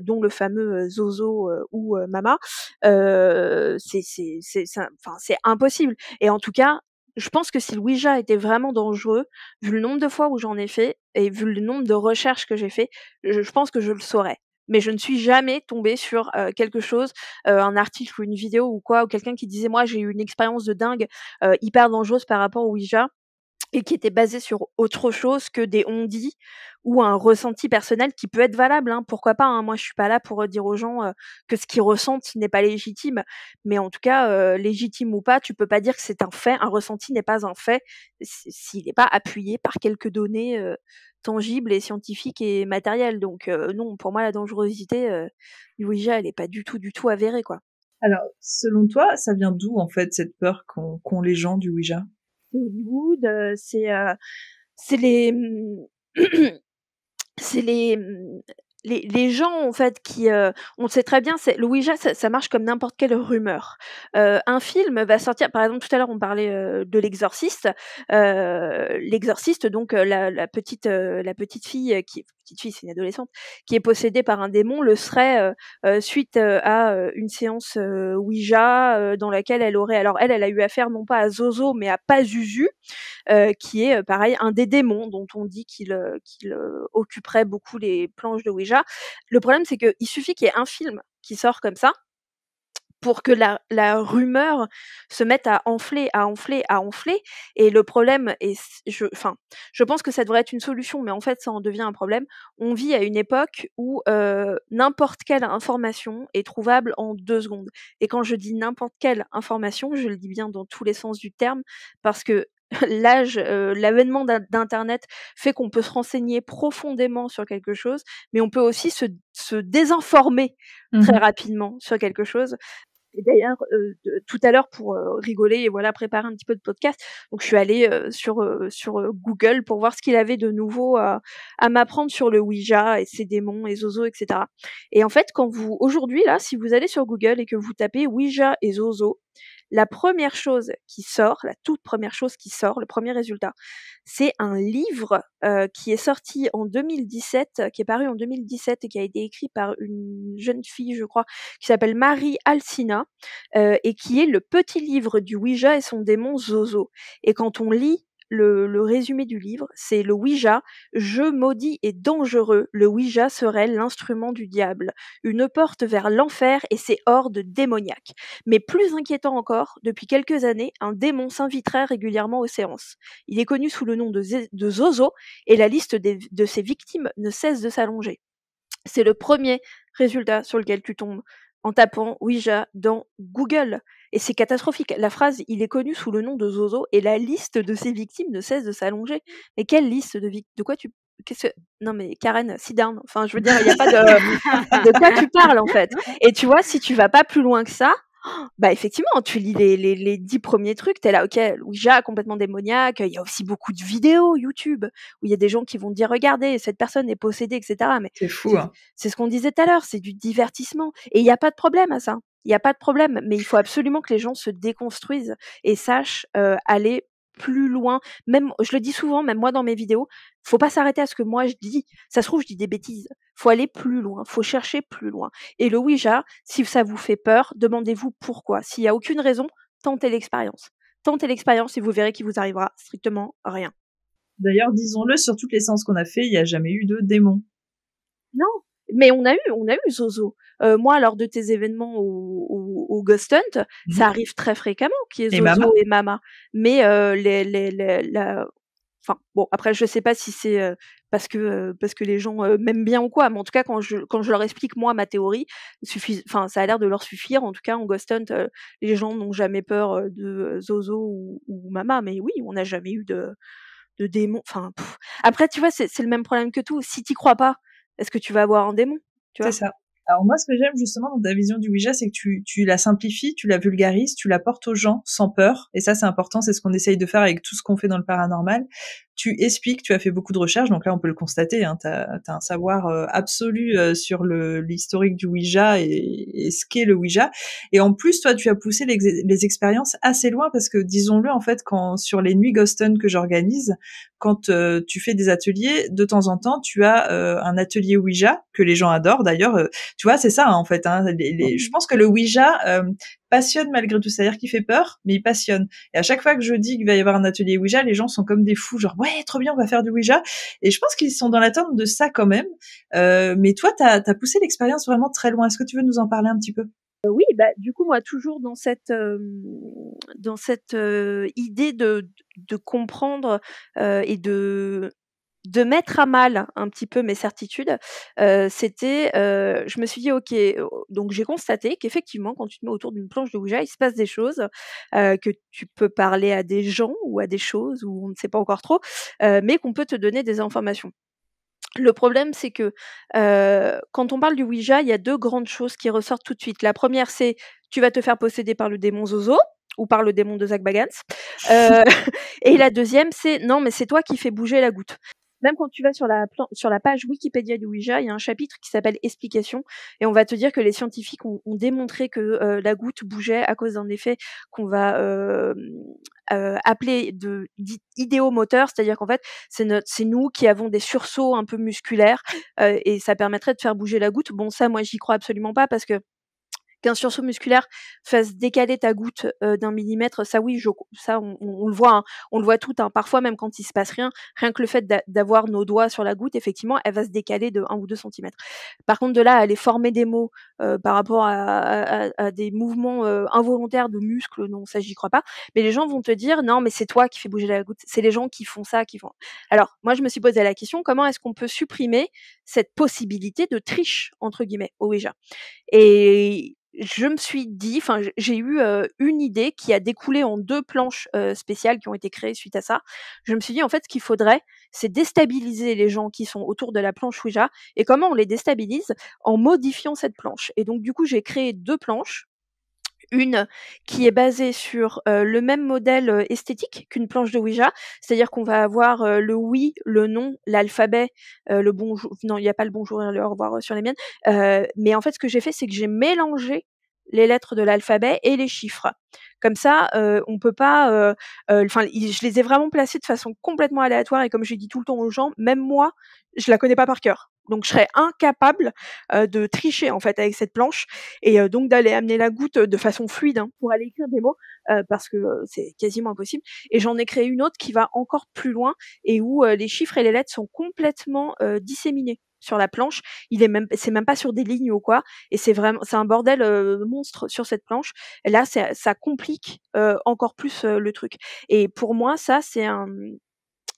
dont le fameux Zozo ou Mama, c'est enfin c'est impossible. Et en tout cas, je pense que si Ouija était vraiment dangereux, vu le nombre de fois où j'en ai fait et vu le nombre de recherches que j'ai fait, je, pense que je le saurais. Mais je ne suis jamais tombée sur euh, quelque chose, euh, un article ou une vidéo ou quoi, ou quelqu'un qui disait moi j'ai eu une expérience de dingue euh, hyper dangereuse par rapport au Ouija et qui était basé sur autre chose que des on-dit ou un ressenti personnel qui peut être valable. Hein. pourquoi pas hein. Moi, je suis pas là pour euh, dire aux gens euh, que ce qu'ils ressentent n'est pas légitime, mais en tout cas, euh, légitime ou pas, tu peux pas dire que c'est un fait. Un ressenti n'est pas un fait s'il n'est pas appuyé par quelques données tangibles et scientifiques et matérielles. Donc non, pour moi, la dangerosité du Ouija, elle n'est pas du tout, du tout avérée, quoi. Alors, selon toi, ça vient d'où en fait cette peur qu'ont les gens du Ouija Hollywood. c'est les mmh, <clears throat> mmh, les les, gens en fait qui on sait très bien c'est Louisa ça, marche comme n'importe quelle rumeur un film va sortir par exemple tout à l'heure on parlait de l'exorciste l'exorciste donc la, petite la petite fille qui petite fille, c'est une adolescente, qui est possédée par un démon, le serait euh, euh, suite euh, à une séance Ouija dans laquelle elle aurait, alors elle, elle a eu affaire non pas à Zozo, mais à Pazuzu, qui est pareil un des démons dont on dit qu'il qu'il occuperait beaucoup les planches de Ouija. Le problème, c'est qu'il suffit qu'il y ait un film qui sort comme ça pour que la, rumeur se mette à enfler, à enfler, à enfler. Et le problème, est, je, enfin, je pense que ça devrait être une solution, mais en fait, ça en devient un problème. On vit à une époque où euh, n'importe quelle information est trouvable en deux secondes. Et quand je dis n'importe quelle information, je le dis bien dans tous les sens du terme, parce que <laughs> l'âge, euh, l'avènement d'Internet fait qu'on peut se renseigner profondément sur quelque chose, mais on peut aussi se, désinformer mmh très rapidement sur quelque chose. Et d'ailleurs, euh, tout à l'heure pour euh, rigoler et voilà préparer un petit peu de podcast, donc je suis allée euh, sur sur Google pour voir ce qu'il avait de nouveau à m'apprendre sur le Ouija et ses démons et Zozo etc. Et en fait, quand vous aujourd'hui là, si vous allez sur Google et que vous tapez Ouija et Zozo, la première chose qui sort, la toute première chose qui sort, le premier résultat, c'est un livre euh, qui est sorti en 2017, qui est paru en 2017 et qui a été écrit par une jeune fille, je crois, qui s'appelle Marie Alcina, euh, et qui est le petit livre du Ouija et son démon Zozo. Et quand on lit le, résumé du livre, c'est le Ouija, jeu maudit et dangereux, le Ouija serait l'instrument du diable, une porte vers l'enfer et ses hordes démoniaques. Mais plus inquiétant encore, depuis quelques années, un démon s'inviterait régulièrement aux séances. Il est connu sous le nom de, Zozo et la liste de ses victimes ne cesse de s'allonger. C'est le premier résultat sur lequel tu tombes en tapant Ouija dans Google. Et c'est catastrophique. La phrase il est connu sous le nom de Zozo et la liste de ses victimes ne cesse de s'allonger. Mais quelle liste de victimes De quoi tu quest non mais Karen sit enfin je veux dire il n'y a pas de de quoi tu parles en fait et tu vois si tu vas pas plus loin que ça bah effectivement, tu lis les, les, dix premiers trucs, t'es là, ok, Ouija, complètement démoniaque, il y a aussi beaucoup de vidéos YouTube, où il y a des gens qui vont dire, regardez, cette personne est possédée, etc. Mais c'est fou, hein. C'est ce qu'on disait tout à l'heure, c'est du divertissement. Et il n'y a pas de problème à ça. Il n'y a pas de problème, mais il faut absolument que les gens se déconstruisent et sachent euh, aller plus loin. Même, je le dis souvent, même moi dans mes vidéos, faut pas s'arrêter à ce que moi je dis. Ça se trouve, je dis des bêtises. Faut aller plus loin. Faut chercher plus loin. Et le Ouija, si ça vous fait peur, demandez-vous pourquoi. S'il y a aucune raison, tentez l'expérience. Tentez l'expérience et vous verrez qu'il vous arrivera strictement rien. D'ailleurs, disons-le, sur toutes les séances qu'on a fait, il n'y a jamais eu de démon. Non, mais on a eu, on a eu Zozo. Euh, moi, lors de tes événements au, Ghost Hunt, mhm. ça arrive très fréquemment qu'il y ait Zozo et Mama. Mais euh, les, les, la... enfin, bon, après, je sais pas si c'est euh, parce que parce que les gens m'aiment bien ou quoi, mais en tout cas, quand je quand je leur explique moi ma théorie, suffit, enfin, ça a l'air de leur suffire. En tout cas, en Ghost Hunt, les gens n'ont jamais peur de Zozo ou, Mama. Mais oui, on n'a jamais eu de de démons. Enfin, après, tu vois, c'est le même problème que tout. Si t'y crois pas, est-ce que tu vas avoir un démon C'est ça. Alors moi, ce que j'aime justement dans ta vision du Ouija, c'est que tu, tu la simplifies, tu la vulgarises, tu la portes aux gens sans peur. Et ça, c'est important, c'est ce qu'on essaye de faire avec tout ce qu'on fait dans le paranormal tu expliques, tu as fait beaucoup de recherches, donc là on peut le constater, hein, tu as, un savoir euh, absolu euh, sur l'historique du Ouija et, ce qu'est le Ouija. Et en plus, toi, tu as poussé les, expériences assez loin parce que, disons-le, en fait, quand sur les nuits Ghoston que j'organise, quand euh, tu fais des ateliers, de temps en temps, tu as un atelier Ouija que les gens adorent d'ailleurs. tu vois, c'est ça hein, en fait. Hein, je pense que le Ouija passionne malgré tout. C'est-à-dire qu'il fait peur, mais il passionne. Et à chaque fois que je dis qu'il va y avoir un atelier Ouija, les gens sont comme des fous, genre ouais, trop bien, on va faire du Ouija. Et je pense qu'ils sont dans l'attente de ça quand même. Euh, mais toi, t'as as poussé l'expérience vraiment très loin. Est-ce que tu veux nous en parler un petit peu euh, oui, bah, du coup, moi, toujours dans cette, euh, dans cette idée de, de comprendre euh, et de de mettre à mal un petit peu mes certitudes, c'était, je me suis dit, ok, donc j'ai constaté qu'effectivement, quand tu te mets autour d'une planche de Ouija, il se passe des choses, que tu peux parler à des gens ou à des choses où on ne sait pas encore trop, mais qu'on peut te donner des informations. Le problème, c'est que quand on parle du Ouija, il y a deux grandes choses qui ressortent tout de suite. La première, c'est tu vas te faire posséder par le démon Zozo, ou par le démon de Zach Bagans. <laughs> et la deuxième, c'est non, mais c'est toi qui fais bouger la goutte. Même quand tu vas sur la, page Wikipédia du Ouija, il y a un chapitre qui s'appelle Explication, et on va te dire que les scientifiques ont, démontré que euh, la goutte bougeait à cause d'un effet qu'on va euh, euh, appeler « de idéomoteur, c'est-à-dire qu'en fait, c'est, nous qui avons des sursauts un peu musculaires et ça permettrait de faire bouger la goutte. Bon, ça, moi, j'y crois absolument pas parce que qu'un sursaut musculaire fasse décaler ta goutte euh, d'un millimètre, ça oui, ça on, le voit, hein. on le voit tout. Hein. parfois même quand il se passe rien, rien que le fait d'avoir nos doigts sur la goutte, effectivement, elle va se décaler de 1 ou deux centimètres. Par contre, de là à aller former des mots euh, par rapport à, des mouvements euh, involontaires de muscles, non, ça j'y crois pas. Mais les gens vont te dire, non, mais c'est toi qui fais bouger la goutte, c'est les gens qui font ça, qui font. Alors moi, je me suis posé la question, comment est-ce qu'on peut supprimer cette possibilité de triche entre guillemets au Ouija Et je me suis dit, enfin, j'ai eu une idée qui a découlé en deux planches spéciales qui ont été créées suite à ça. Je me suis dit, en fait, ce qu'il faudrait, c'est déstabiliser les gens qui sont autour de la planche Ouija. Et comment on les déstabilise En modifiant cette planche. Et donc, du coup, j'ai créé deux planches une qui est basée sur euh, le même modèle euh, esthétique qu'une planche de Ouija, c'est-à-dire qu'on va avoir euh, le oui, le non, l'alphabet, le bonjour, non, il n'y a pas le bonjour et le au revoir sur les miennes, mais en fait ce que j'ai fait c'est que j'ai mélangé les lettres de l'alphabet et les chiffres. Comme ça, on on peut pas. Enfin, je les ai vraiment placées de façon complètement aléatoire et comme je dis tout le temps aux gens, même moi, je la connais pas par cœur. Donc je serais incapable de tricher en fait avec cette planche et donc d'aller amener la goutte de façon fluide hein, pour aller écrire des mots parce que c'est quasiment impossible. Et j'en ai créé une autre qui va encore plus loin et où les chiffres et les lettres sont complètement disséminés sur la planche. Il est même, c'est même pas sur des lignes ou quoi. Et c'est vraiment, c'est un bordel monstre sur cette planche. là, ça complique encore plus le truc. Et pour moi, ça, c'est un,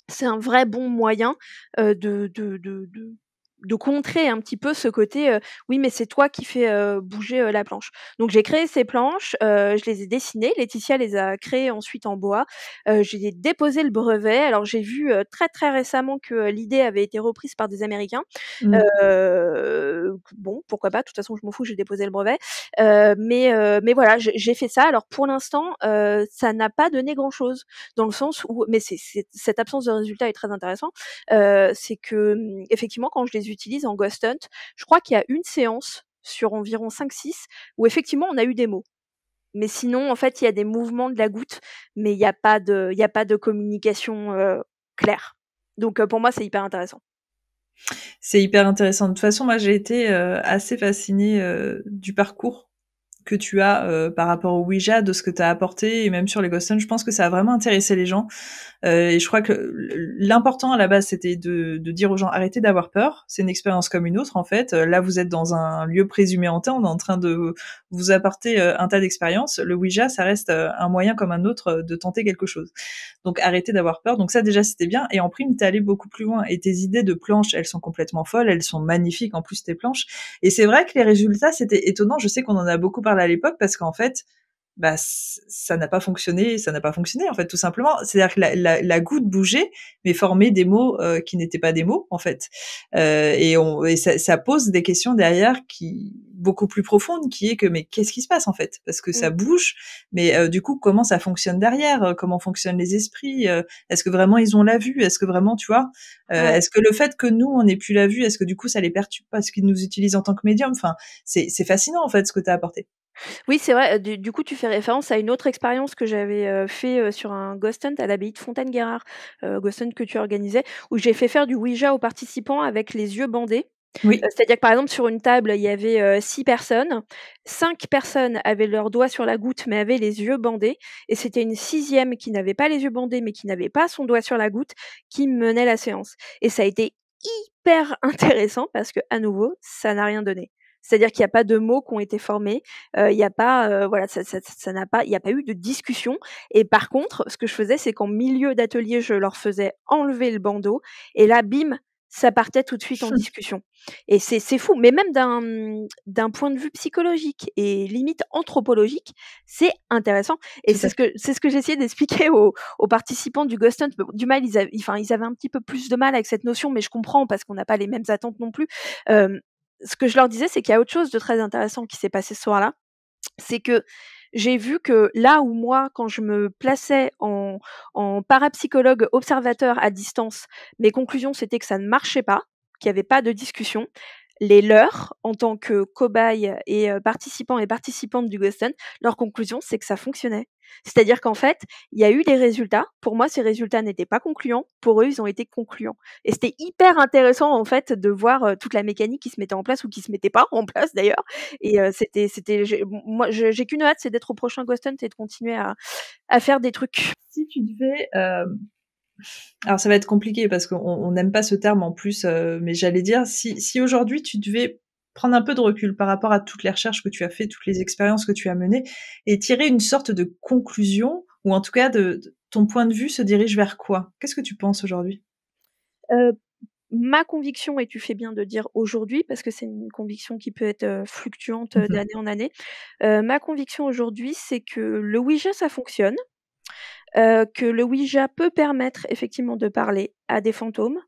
c'est un vrai bon moyen de, de de contrer un petit peu ce côté oui mais c'est toi qui fais bouger la planche. Donc j'ai créé ces planches, je les ai dessinées, Laetitia les a créées ensuite en bois, j'ai déposé le brevet. Alors j'ai vu très très récemment que l'idée avait été reprise par des Américains. Mmh bon pourquoi pas, de toute façon je m'en fous, j'ai déposé le brevet. mais mais voilà j'ai fait ça. Alors pour l'instant ça n'a pas donné grand chose dans le sens où mais c'est cette absence de résultat est très intéressant. c'est que mmh, effectivement quand je les ai utilise en Ghost Hunt. Je crois qu'il y a une séance sur environ 5-6 où effectivement on a eu des mots. Mais sinon, en fait, il y a des mouvements de la goutte, mais il n'y a, pas de, a pas de communication euh, claire. Donc euh, pour moi, c'est hyper intéressant. C'est hyper intéressant. De toute façon, moi, j'ai été euh, assez fascinée du parcours que tu as euh, par rapport au Ouija, de ce que tu as apporté, et même sur les Ghost je pense que ça a vraiment intéressé les gens. Euh, et je crois que l'important à la base, c'était de, dire aux gens, arrêtez d'avoir peur, c'est une expérience comme une autre, en fait. Euh, là, vous êtes dans un lieu présumé hanté, on est en train de vous apporter un tas d'expériences. Le Ouija, ça reste un moyen comme un autre de tenter quelque chose. Donc, arrêtez d'avoir peur. Donc ça, déjà, c'était bien. Et en prime, tu es allé beaucoup plus loin. Et tes idées de planches, elles sont complètement folles, elles sont magnifiques, en plus, tes planches. Et c'est vrai que les résultats, c'était étonnant. Je sais qu'on en a beaucoup parlé à l'époque parce qu'en fait, bah, ça n'a pas fonctionné, ça n'a pas fonctionné en fait tout simplement. C'est-à-dire que la, goutte bougeait, mais formait des mots euh, qui n'étaient pas des mots en fait. Euh, et, on, ça, pose des questions derrière qui beaucoup plus profondes, qui est que mais qu'est-ce qui se passe en fait Parce que ça mm. bouge, mais euh, du coup comment ça fonctionne derrière Comment fonctionnent les esprits Est-ce que vraiment ils ont la vue Est-ce que vraiment tu vois Est-ce que le fait que nous on n'ait plus la vue, est-ce que du coup ça les perturbe parce qu'ils nous utilisent en tant que médium Enfin c'est fascinant en fait ce que tu as apporté. Oui, c'est vrai. Du, coup, tu fais référence à une autre expérience que j'avais faite fait sur un Ghost Hunt à l'abbaye de fontaine guerrard Ghost Hunt que tu organisais, où j'ai fait faire du Ouija aux participants avec les yeux bandés. Oui. C'est-à-dire que par exemple sur une table il y avait six personnes, cinq personnes avaient leurs doigts sur la goutte mais avaient les yeux bandés et c'était une sixième qui n'avait pas les yeux bandés mais qui n'avait pas son doigt sur la goutte qui menait la séance et ça a été hyper <laughs> intéressant parce que à nouveau ça n'a rien donné. C'est-à-dire qu'il n'y a pas de mots qui ont été formés, euh, il n'y a pas, euh, voilà, ça, n'a pas, il n'y a pas eu de discussion. Et par contre, ce que je faisais, c'est qu'en milieu d'atelier, je leur faisais enlever le bandeau, et là, bim, ça partait tout de suite en discussion. Et c'est, fou, mais même d'un, d'un point de vue psychologique et limite anthropologique, c'est intéressant. Et c'est, ce que, c'est ce que j'essayais d'expliquer aux, participants du Ghost Hunt. Du mal, ils, avaient, enfin, ils avaient un petit peu plus de mal avec cette notion, mais je comprends parce qu'on n'a pas les mêmes attentes non plus ce que je leur disais, c'est qu'il y a autre chose de très intéressant qui s'est passé ce soir-là. C'est que j'ai vu que là où moi, quand je me plaçais en, parapsychologue observateur à distance, mes conclusions c'était que ça ne marchait pas, qu'il n'y avait pas de discussion les leurs en tant que cobayes et euh, participants et participantes du Ghost leur conclusion, c'est que ça fonctionnait. C'est-à-dire qu'en fait, il y a eu des résultats. Pour moi, ces résultats n'étaient pas concluants. Pour eux, ils ont été concluants. Et c'était hyper intéressant, en fait, de voir euh, toute la mécanique qui se mettait en place ou qui se mettait pas <laughs> en place, d'ailleurs. Et euh, c'était, c'était, moi, j'ai qu'une hâte, c'est d'être au prochain Ghost et de continuer à, à faire des trucs. Si tu devais alors ça va être compliqué parce qu'on n'aime pas ce terme en plus, euh, mais j'allais dire, si, aujourd'hui tu devais prendre un peu de recul par rapport à toutes les recherches que tu as faites, toutes les expériences que tu as menées, et tirer une sorte de conclusion, ou en tout cas de, ton point de vue se dirige vers quoi Qu'est-ce que tu penses aujourd'hui euh, Ma conviction, et tu fais bien de dire aujourd'hui, parce que c'est une conviction qui peut être euh, fluctuante mmh d'année en année, ma conviction aujourd'hui, c'est que le Ouija, ça fonctionne. Euh, que le Ouija peut permettre effectivement de parler à des fantômes,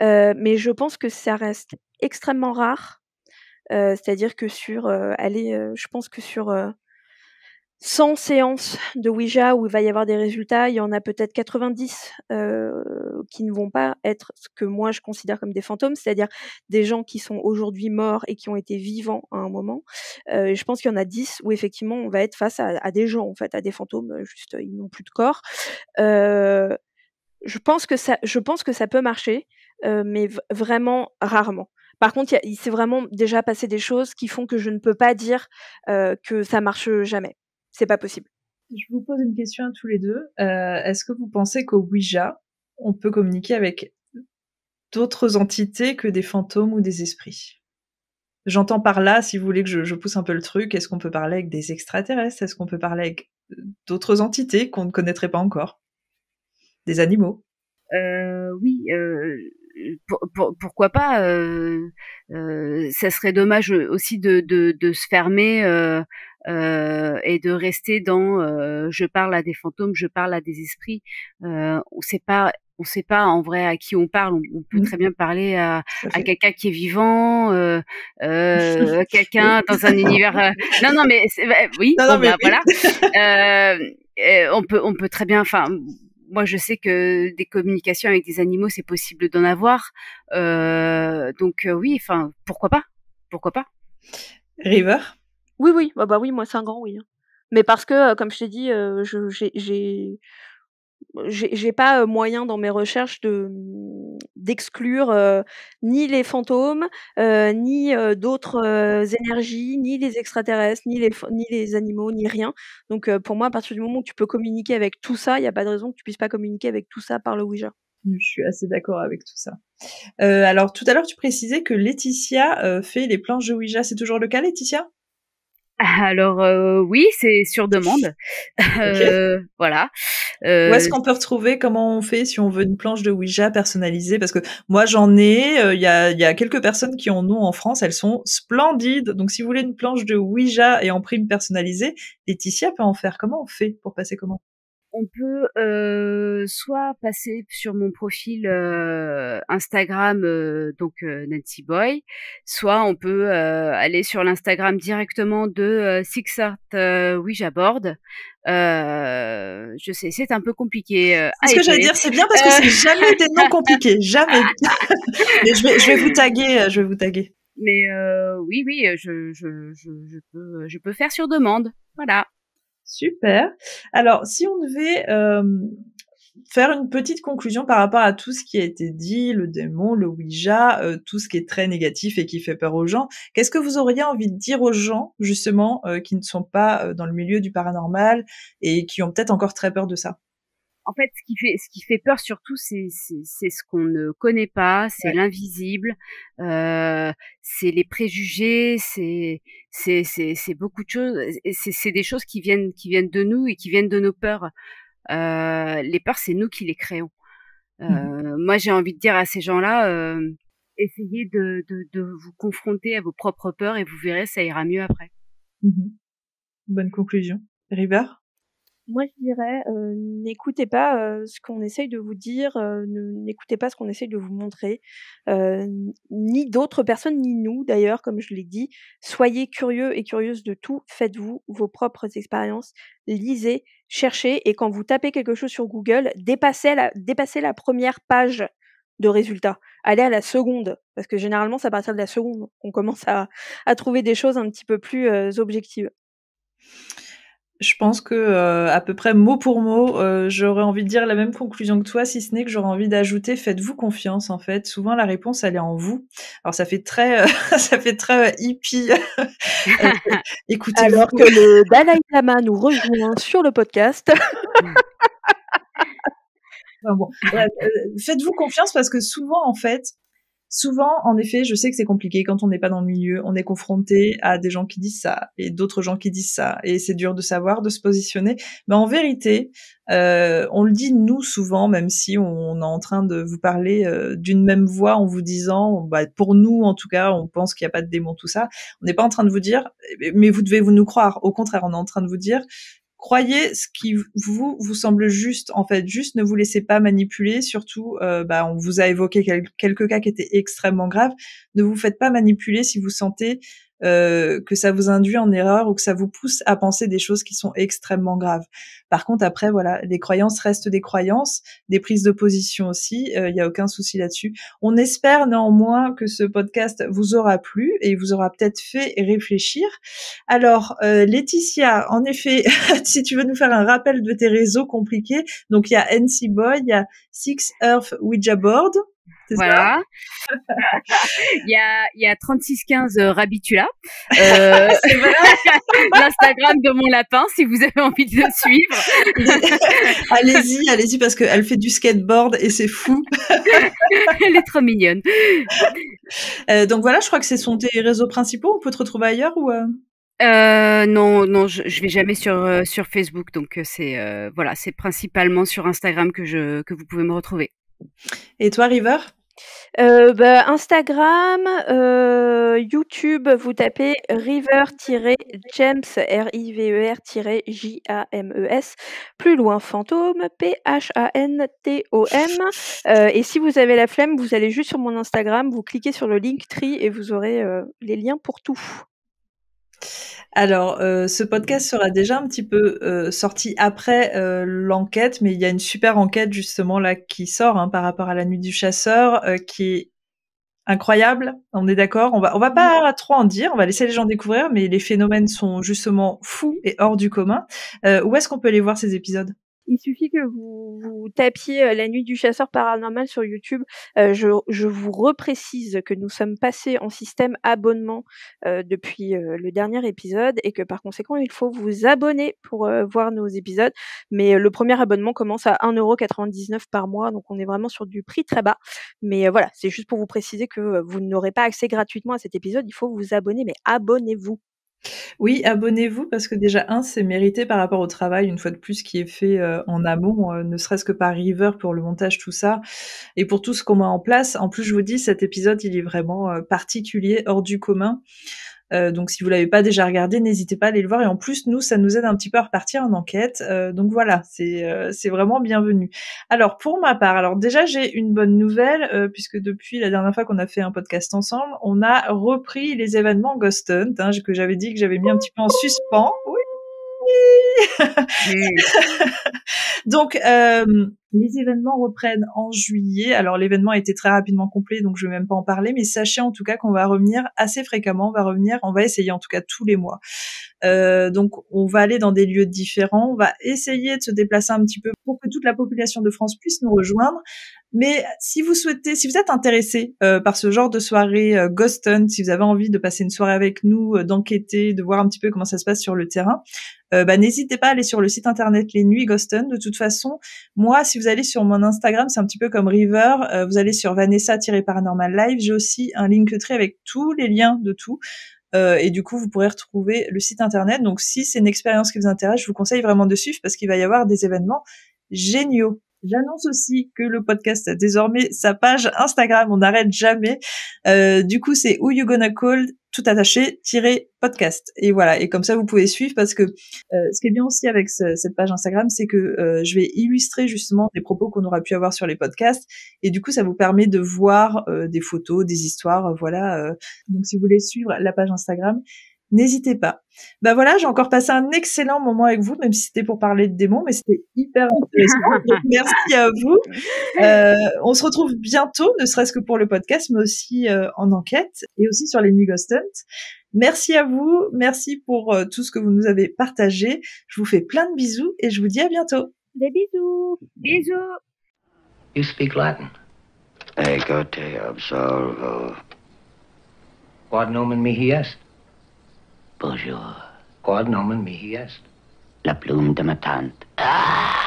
euh, mais je pense que ça reste extrêmement rare. Euh, c'est-à-dire que sur, allez, je pense que sur 100 séances de Ouija où il va y avoir des résultats, il y en a peut-être 90 euh, qui ne vont pas être ce que moi je considère comme des fantômes, c'est-à-dire des gens qui sont aujourd'hui morts et qui ont été vivants à un moment. Euh, je pense qu'il y en a 10 où effectivement on va être face à, des gens, en fait, à des fantômes, euh, juste ils n'ont plus de corps. je pense que ça, je pense que ça peut marcher, mais vraiment rarement. Par contre, il s'est vraiment déjà passé des choses qui font que je ne peux pas dire que ça marche jamais c'est pas possible. Je vous pose une question à tous les deux. Euh, est-ce que vous pensez qu'au Ouija, on peut communiquer avec d'autres entités que des fantômes ou des esprits J'entends par là, si vous voulez que je, pousse un peu le truc, est-ce qu'on peut parler avec des extraterrestres Est-ce qu'on peut parler avec euh, d'autres entités qu'on ne connaîtrait pas encore Des animaux euh, Oui, pourquoi pas Ça serait dommage aussi de se fermer euh, et de rester dans euh, je parle à des fantômes, je parle à des esprits. Euh, on sait pas, on sait pas en vrai à qui on parle. On, peut mmh. très bien parler à, à quelqu'un qui est vivant, <laughs> quelqu'un dans un univers. non, non, mais bah, oui, bah, on peut, on peut très bien. Enfin, moi, je sais que des communications avec des animaux, c'est possible d'en avoir. donc oui, enfin, pourquoi pas Pourquoi pas River oui, oui, bah, bah oui, moi c'est un grand oui. Hein. Mais parce que, comme je t'ai dit, je, j'ai, j'ai, pas moyen dans mes recherches de mmh, d'exclure ni les fantômes, ni d'autres énergies, ni les extraterrestres, ni les ni les animaux, ni rien. Donc pour moi, à partir du moment où tu peux communiquer avec tout ça, il n'y a pas de raison que tu puisses pas communiquer avec tout ça par le Ouija. Mmh, je suis assez d'accord avec tout ça. alors tout à l'heure, tu précisais que Laetitia fait les planches de Ouija. C'est toujours le cas, Laetitia alors euh, oui, c'est sur demande. <laughs> Euh, voilà. Euh, Où est-ce qu'on peut retrouver Comment on fait si on veut une planche de Ouija personnalisée Parce que moi j'en ai. Il y a, y, a, quelques personnes qui en ont en France. Elles sont splendides. Donc si vous voulez une planche de Ouija et en prime personnalisée, Laetitia peut en faire. Comment on fait pour passer comment on peut euh, soit passer sur mon profil euh, Instagram euh, donc Nancy Boy, soit on peut aller sur l'Instagram directement de Six Art Oui j'aborde. je sais, c'est un peu compliqué. c'est ce que j'allais dire, c'est bien parce que c'est jamais des non compliqués, jamais. <laughs> je vais, vous taguer, je vous taguer. Mais oui, oui, je peux faire sur demande, voilà. Super. Alors, si on devait euh, faire une petite conclusion par rapport à tout ce qui a été dit, le démon, le Ouija, euh, tout ce qui est très négatif et qui fait peur aux gens, qu'est-ce que vous auriez envie de dire aux gens, justement, euh, qui ne sont pas dans le milieu du paranormal et qui ont peut-être encore très peur de ça en fait, ce qui fait, ce qui fait peur surtout, c'est, c'est, ce qu'on ne connaît pas, c'est l'invisible, euh, c'est les préjugés, c'est, c'est, beaucoup de choses, c'est, des choses qui viennent, qui viennent de nous et qui viennent de nos peurs. Euh, les peurs, c'est nous qui les créons. Euh, mmh moi, j'ai envie de dire à ces gens-là, essayez de, vous confronter à vos propres peurs et vous verrez, ça ira mieux après. Mmh Bonne conclusion. River moi, je dirais, euh, n'écoutez pas euh, ce qu'on essaye de vous dire, euh, n'écoutez pas ce qu'on essaye de vous montrer, ni d'autres personnes, ni nous d'ailleurs, comme je l'ai dit. Soyez curieux et curieuses de tout, faites-vous vos propres expériences, lisez, cherchez, et quand vous tapez quelque chose sur Google, dépassez la, dépassez la première page de résultats. Allez à la seconde, parce que généralement, c'est à partir de la seconde qu'on commence à, à, trouver des choses un petit peu plus objectives je pense que euh, à peu près mot pour mot, euh, j'aurais envie de dire la même conclusion que toi, si ce n'est que j'aurais envie d'ajouter faites-vous confiance en fait. Souvent la réponse elle est en vous. Alors ça fait très euh, <laughs> ça fait très hippie. <laughs> Écoutez. Alors que le Dalai Lama nous rejoint sur le podcast. <laughs> faites-vous confiance parce que souvent en fait Souvent, en effet, je sais que c'est compliqué quand on n'est pas dans le milieu. On est confronté à des gens qui disent ça et d'autres gens qui disent ça. Et c'est dur de savoir, de se positionner. Mais en vérité, euh, on le dit nous souvent, même si on est en train de vous parler euh, d'une même voix en vous disant, bah, pour nous en tout cas, on pense qu'il n'y a pas de démon, tout ça. On n'est pas en train de vous dire, mais vous devez vous nous croire. Au contraire, on est en train de vous dire, croyez ce qui vous vous semble juste en fait juste ne vous laissez pas manipuler surtout euh, bah, on vous a évoqué quelques cas qui étaient extrêmement graves ne vous faites pas manipuler si vous sentez euh, que ça vous induit en erreur ou que ça vous pousse à penser des choses qui sont extrêmement graves. Par contre, après, voilà, les croyances restent des croyances, des prises de position aussi. Euh, il n'y a aucun souci là-dessus. On espère néanmoins que ce podcast vous aura plu et vous aura peut-être fait réfléchir. Alors, euh, Laetitia, en effet, <laughs> si tu veux nous faire un rappel de tes réseaux compliqués, donc il y a NC Boy, il y a Six Earth Ouija Board. Voilà. <laughs> il, y a, il y a 3615 euh, Rabitula, euh, <laughs> <laughs> l'Instagram de mon lapin, si vous avez envie de le suivre. allez-y, allez-y, parce qu'elle fait du skateboard et c'est fou. elle est trop mignonne. Euh, donc voilà, je crois que ce sont tes réseaux principaux. On peut te retrouver ailleurs ou euh? non, non, je, je, vais jamais sur sur Facebook, donc c'est voilà, c'est principalement sur Instagram que je que vous pouvez me retrouver. Et toi, River euh, bah, Instagram, euh, YouTube, vous tapez river-james, R-I-V-E-R-J-A-M-E-S, plus loin fantôme, P-H-A-N-T-O-M. Euh, et si vous avez la flemme, vous allez juste sur mon Instagram, vous cliquez sur le link tree et vous aurez les liens pour tout. Alors, euh, ce podcast sera déjà un petit peu euh, sorti après euh, l'enquête, mais il y a une super enquête justement là qui sort hein, par rapport à la nuit du chasseur, qui est incroyable. On est d'accord. On va, on va pas trop en dire. On va laisser les gens découvrir, mais les phénomènes sont justement fous et hors du commun. où est-ce qu'on peut aller voir ces épisodes il suffit que vous, tapiez euh, La Nuit du Chasseur Paranormal sur YouTube. Euh, je, vous reprécise que nous sommes passés en système abonnement euh, depuis le dernier épisode et que par conséquent, il faut vous abonner pour voir nos épisodes. Mais le premier abonnement commence à 1,99€ par mois, donc on est vraiment sur du prix très bas. Mais voilà, c'est juste pour vous préciser que vous n'aurez pas accès gratuitement à cet épisode. Il faut vous abonner, mais abonnez-vous. Oui, abonnez-vous parce que déjà, un, c'est mérité par rapport au travail, une fois de plus, qui est fait euh, en amont, euh, ne serait-ce que par River pour le montage, tout ça, et pour tout ce qu'on met en place. En plus, je vous dis, cet épisode, il est vraiment euh, particulier, hors du commun. Euh, donc si vous l'avez pas déjà regardé, n'hésitez pas à aller le voir. Et en plus, nous, ça nous aide un petit peu à repartir en enquête. Euh, donc voilà, c'est euh, c'est vraiment bienvenu. Alors pour ma part, alors déjà j'ai une bonne nouvelle puisque depuis la dernière fois qu'on a fait un podcast ensemble, on a repris les événements Ghost Hunt hein, que j'avais dit que j'avais mis un petit peu en suspens. <laughs> donc euh, les événements reprennent en juillet. Alors l'événement a été très rapidement complet, donc je vais même pas en parler, mais sachez en tout cas qu'on va revenir assez fréquemment. On va revenir, on va essayer en tout cas tous les mois. Euh, donc on va aller dans des lieux différents, on va essayer de se déplacer un petit peu pour que toute la population de France puisse nous rejoindre. Mais si vous souhaitez, si vous êtes intéressé euh, par ce genre de soirée euh, Ghost si vous avez envie de passer une soirée avec nous, euh, d'enquêter, de voir un petit peu comment ça se passe sur le terrain, euh, bah, n'hésitez pas à aller sur le site internet Les Nuits Ghost De toute façon, moi, si vous allez sur mon Instagram, c'est un petit peu comme River, vous allez sur Vanessa-Paranormal Live, j'ai aussi un très avec tous les liens de tout. et du coup, vous pourrez retrouver le site internet. Donc, si c'est une expérience qui vous intéresse, je vous conseille vraiment de suivre parce qu'il va y avoir des événements géniaux. J'annonce aussi que le podcast a désormais sa page Instagram, on n'arrête jamais. Euh, du coup, c'est Who You Gonna Call tout attaché tiré podcast et voilà et comme ça vous pouvez suivre parce que euh, ce qui est bien aussi avec cette page Instagram c'est que euh, je vais illustrer justement les propos qu'on aura pu avoir sur les podcasts et du coup ça vous permet de voir des photos des histoires voilà donc si vous voulez suivre la page Instagram n'hésitez pas. Bah voilà, j'ai encore passé un excellent moment avec vous, même si c'était pour parler de démons, mais c'était hyper intéressant. <laughs> merci à vous. Euh, on se retrouve bientôt, ne serait-ce que pour le podcast, mais aussi euh, en enquête et aussi sur les New Ghost Merci à vous, merci pour euh, tout ce que vous nous avez partagé. Je vous fais plein de bisous et je vous dis à bientôt. Des bisous. Bisous. You speak Latin. Bonjour. Gordon Norman, me, he asked. La Plume de ma tante. Ah!